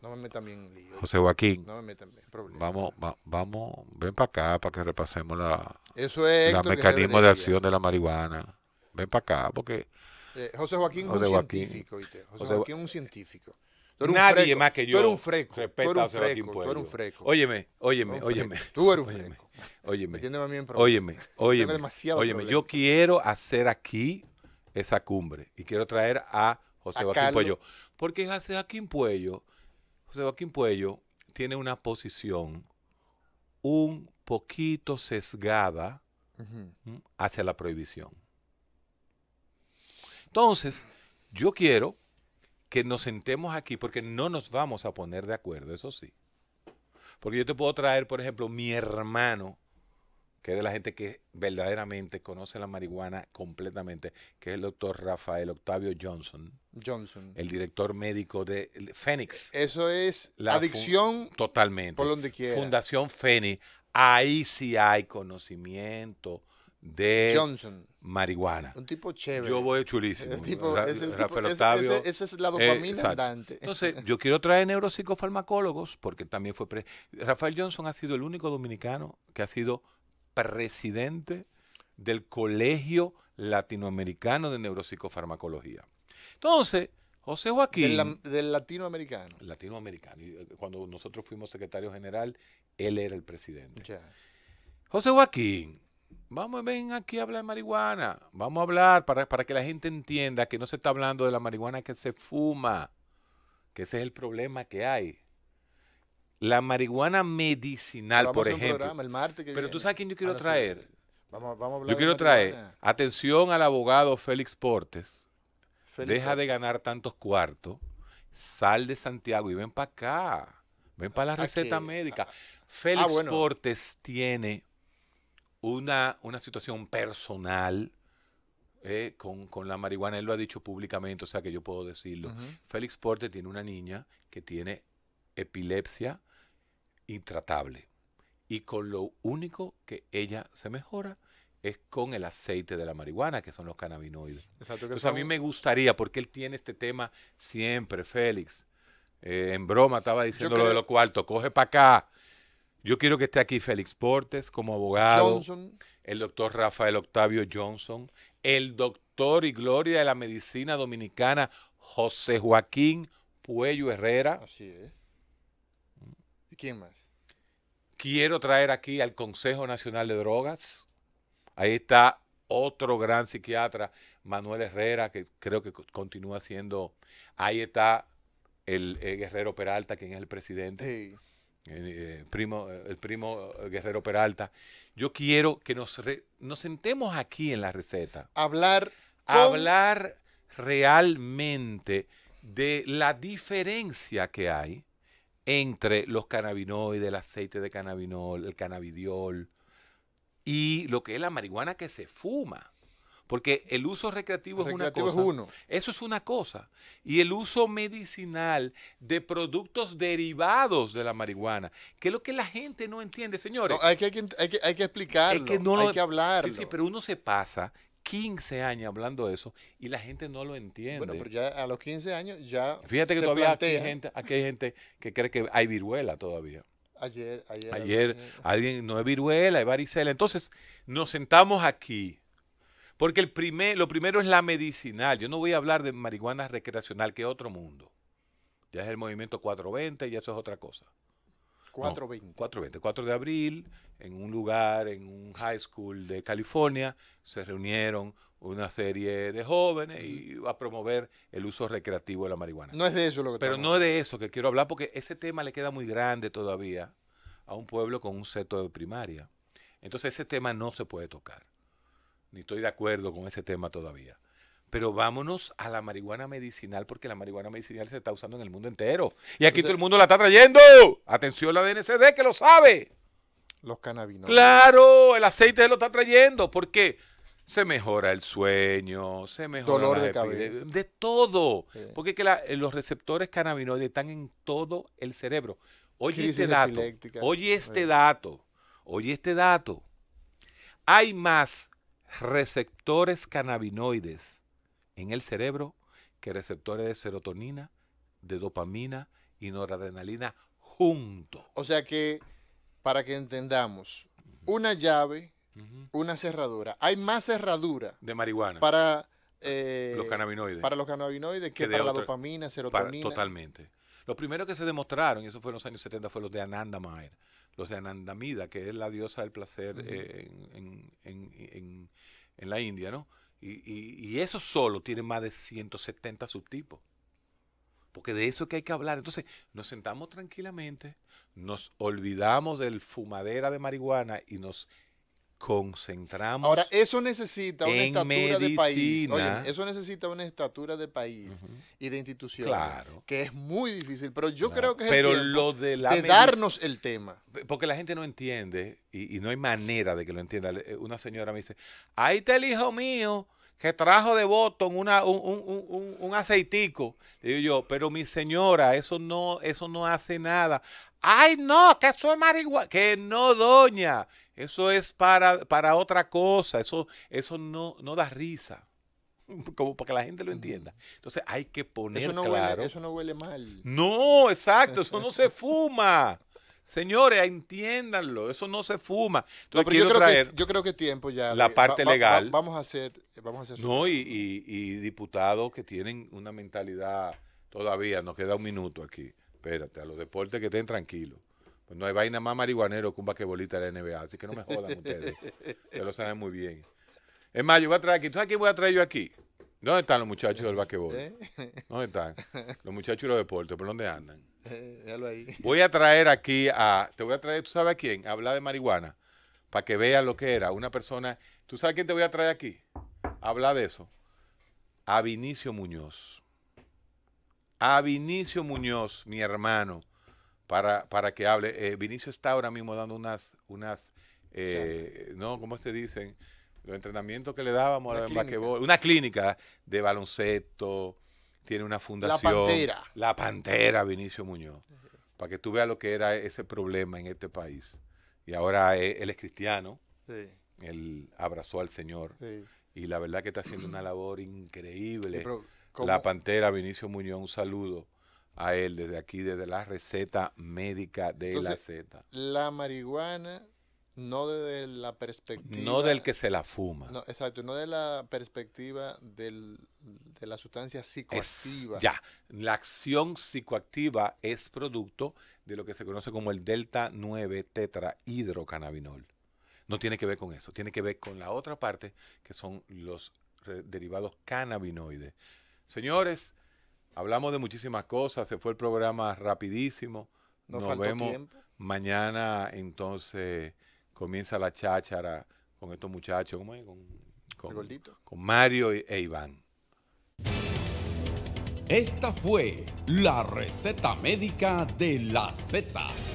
no me metan bien lío. José Joaquín. No me metan bien problema. Vamos, vamos, ven para acá para que repasemos la, Eso es la mecanismo de acción de la marihuana. Ven para acá porque... Eh, José Joaquín es un Joaquín. científico, ¿viste? José, Joaquín es un científico. Nadie más que yo. Tú eres un freco. Respeta tú eres un freco. Tú eres un freco. Óyeme, óyeme, óyeme. Tú eres un freco. Óyeme. Óyeme, óyeme. Óyeme, óyeme. yo quiero hacer aquí esa cumbre y quiero traer a José Joaquín Pollo. Porque José Joaquín Puello, Puello tiene una posición un poquito sesgada hacia la prohibición. Entonces, yo quiero que nos sentemos aquí porque no nos vamos a poner de acuerdo, eso sí. Porque yo te puedo traer, por ejemplo, mi hermano que es de la gente que verdaderamente conoce la marihuana completamente, que es el doctor Rafael Octavio Johnson. Johnson. El director médico de Fénix. E, eso es la adicción. Totalmente. Por donde quiera. Fundación Fénix. Ahí sí hay conocimiento de Johnson. marihuana. Un tipo chévere. Yo voy chulísimo. Es tipo, es Octavio. es la eh, dopamina Entonces, yo quiero traer neuropsicofarmacólogos porque también fue... Rafael Johnson ha sido el único dominicano que ha sido presidente del Colegio Latinoamericano de Neuropsicofarmacología. Entonces, José Joaquín. Del, latinoamericano. Latinoamericano. Eh, cuando nosotros fuimos secretario general, él era el presidente. José Joaquín, vamos, ven aquí a hablar de marihuana. Vamos a hablar para, para que la gente entienda que no se está hablando de la marihuana que se fuma, que ese es el problema que hay. La marihuana medicinal, por ejemplo. Pero tú sabes quién yo quiero traer. yo quiero traer, atención al abogado Félix Portes. Deja de ganar tantos cuartos. Sal de Santiago y ven para acá. Ven para la receta médica. Ah, ah. Félix ah, Portes tiene una, una situación personal eh, con, la marihuana. Él lo ha dicho públicamente, o sea que yo puedo decirlo. Félix Portes tiene una niña que tiene epilepsia intratable. Y con lo único que ella se mejora es con el aceite de la marihuana, que son los cannabinoides. a mí me gustaría, porque él tiene este tema siempre, Félix. Eh, en broma estaba diciendo lo de los cuartos, coge para acá. Yo quiero que esté aquí Félix Portes como abogado, Johnson. el doctor Rafael Octavio Johnson, el doctor y gloria de la medicina dominicana José Joaquín Puello Herrera. Así es quién más? Quiero traer aquí al Consejo Nacional de Drogas. Ahí está otro gran psiquiatra, Manuel Herrera, que creo que continúa siendo. Ahí está el, eh, Guerrero Peralta, quien es el presidente. El, eh, primo, el primo eh, Guerrero Peralta. Yo quiero que nos, sentemos aquí en la receta. Hablar. Hablar realmente de la diferencia que hay entre los cannabinoides, el aceite de cannabinol, el cannabidiol y lo que es la marihuana que se fuma. Porque el uso recreativo, es una cosa. Es uno. Eso es una cosa. Y el uso medicinal de productos derivados de la marihuana, que es lo que la gente no entiende, señores. hay, que, hay, que, explicarlo, no hay que hablarlo. Sí, sí, pero uno se pasa 15 años hablando de eso y la gente no lo entiende. Bueno, pero ya a los 15 años ya. Fíjate que todavía hay, gente, hay gente que cree que hay viruela todavía. Ayer, ayer. Ayer, alguien, no es viruela, hay varicela. Entonces, nos sentamos aquí. Porque el primer, lo primero es la medicinal. Yo no voy a hablar de marihuana recreacional, que es otro mundo. Ya es el movimiento 420 y eso es otra cosa. 420. 4 de abril, en un lugar, en un high school de California, se reunieron una serie de jóvenes y a promover el uso recreativo de la marihuana. No es de eso lo que Pero no es de eso que quiero hablar porque ese tema le queda muy grande todavía a un pueblo con un seto de primaria. Entonces ese tema no se puede tocar. Ni estoy de acuerdo con ese tema todavía. Pero vámonos a la marihuana medicinal porque la marihuana medicinal se está usando en el mundo entero. Y aquí todo el mundo la está trayendo. Atención la DNCD que lo sabe. Los cannabinoides. Claro, el aceite lo está trayendo. porque Se mejora el sueño, se mejora... el Dolor de cabeza. De todo. Porque eh, los receptores cannabinoides están en todo el cerebro. Oye este dato. Oye este dato. Oye este dato. Hay más receptores cannabinoides en el cerebro que receptores de serotonina, de dopamina y noradrenalina juntos. O sea que, para que entendamos, una llave, una cerradura, hay más cerradura. De marihuana. Para ah, eh, los cannabinoides. Para los cannabinoides que, para la dopamina, serotonina. totalmente. Los primeros que se demostraron, y eso fue en los años 70, fue los de Ananda Los de Anandamida, que es la diosa del placer eh, en, la India, ¿no? Y, y, eso solo tiene más de 170 subtipos. Porque de eso es que hay que hablar. Entonces, nos sentamos tranquilamente, nos olvidamos del fumadera de marihuana y nos concentramos. Ahora, eso necesita una estatura de país. eso necesita una estatura de país y de institución. Claro. Que es muy difícil, pero yo creo que es pero lo de, darnos el tema. Porque la gente no entiende y, no hay manera de que lo entienda. Eh, una señora me dice, ahí está el hijo mío que trajo de Boston un, un aceitico. Le digo yo, pero mi señora, eso no, eso no hace nada. Ay, no, que eso es marihuana. Que no, doña. Eso es para, para otra cosa, eso, eso no, no da risa como para que la gente lo entienda. Entonces hay que poner eso no Huele, eso no huele mal. No, exacto, eso no se fuma. Señores, entiéndanlo, eso no se fuma. yo, creo que, yo creo que tiempo ya. La parte legal. vamos a hacer. Vamos no, y, y, y, diputados que tienen una mentalidad todavía, nos queda un minuto aquí. Espérate, a los deportes que estén tranquilos. Pues no hay vaina más marihuanero que un basquetbolista de la NBA, así que no me jodan ustedes. Ustedes lo saben muy bien. Es más, yo voy a traer aquí. ¿Tú sabes quién voy a traer yo aquí? ¿Dónde están los muchachos del basquetbol? ¿Eh? ¿Dónde están? Los muchachos de los deportes, ¿por dónde andan? Eh, voy a traer aquí a. Te voy a traer, ¿tú sabes a quién? Habla de marihuana. Para que vean lo que era. Una persona. ¿Tú sabes quién te voy a traer aquí? Habla de eso. A Vinicio Muñoz. A Vinicio Muñoz, mi hermano para, para que hable. Eh, Vinicio está ahora mismo dando unas, unas eh, no, ¿cómo se dicen? Los entrenamientos que le dábamos una a clínica. Una clínica de baloncesto, tiene una fundación. La Pantera. La Pantera, Vinicio Muñoz. Para que tú veas lo que era ese problema en este país. Y ahora eh, él es cristiano. Sí. Él abrazó al Señor. Y la verdad que está haciendo una labor increíble. la Pantera, Vinicio Muñoz, un saludo a él desde aquí, desde la receta médica de la Z. La marihuana, no desde la perspectiva. No del que se la fuma. No, exacto, no de la perspectiva de la sustancia psicoactiva. ya, la acción psicoactiva es producto de lo que se conoce como el delta 9 tetrahidrocannabinol. No tiene que ver con eso, tiene que ver con la otra parte que son los derivados cannabinoides. Señores, Hablamos de muchísimas cosas, se fue el programa rapidísimo. Nos vemos mañana, entonces comienza la cháchara con estos muchachos, ¿cómo es? Con, Mario e Iván. Esta fue la receta médica de la Z.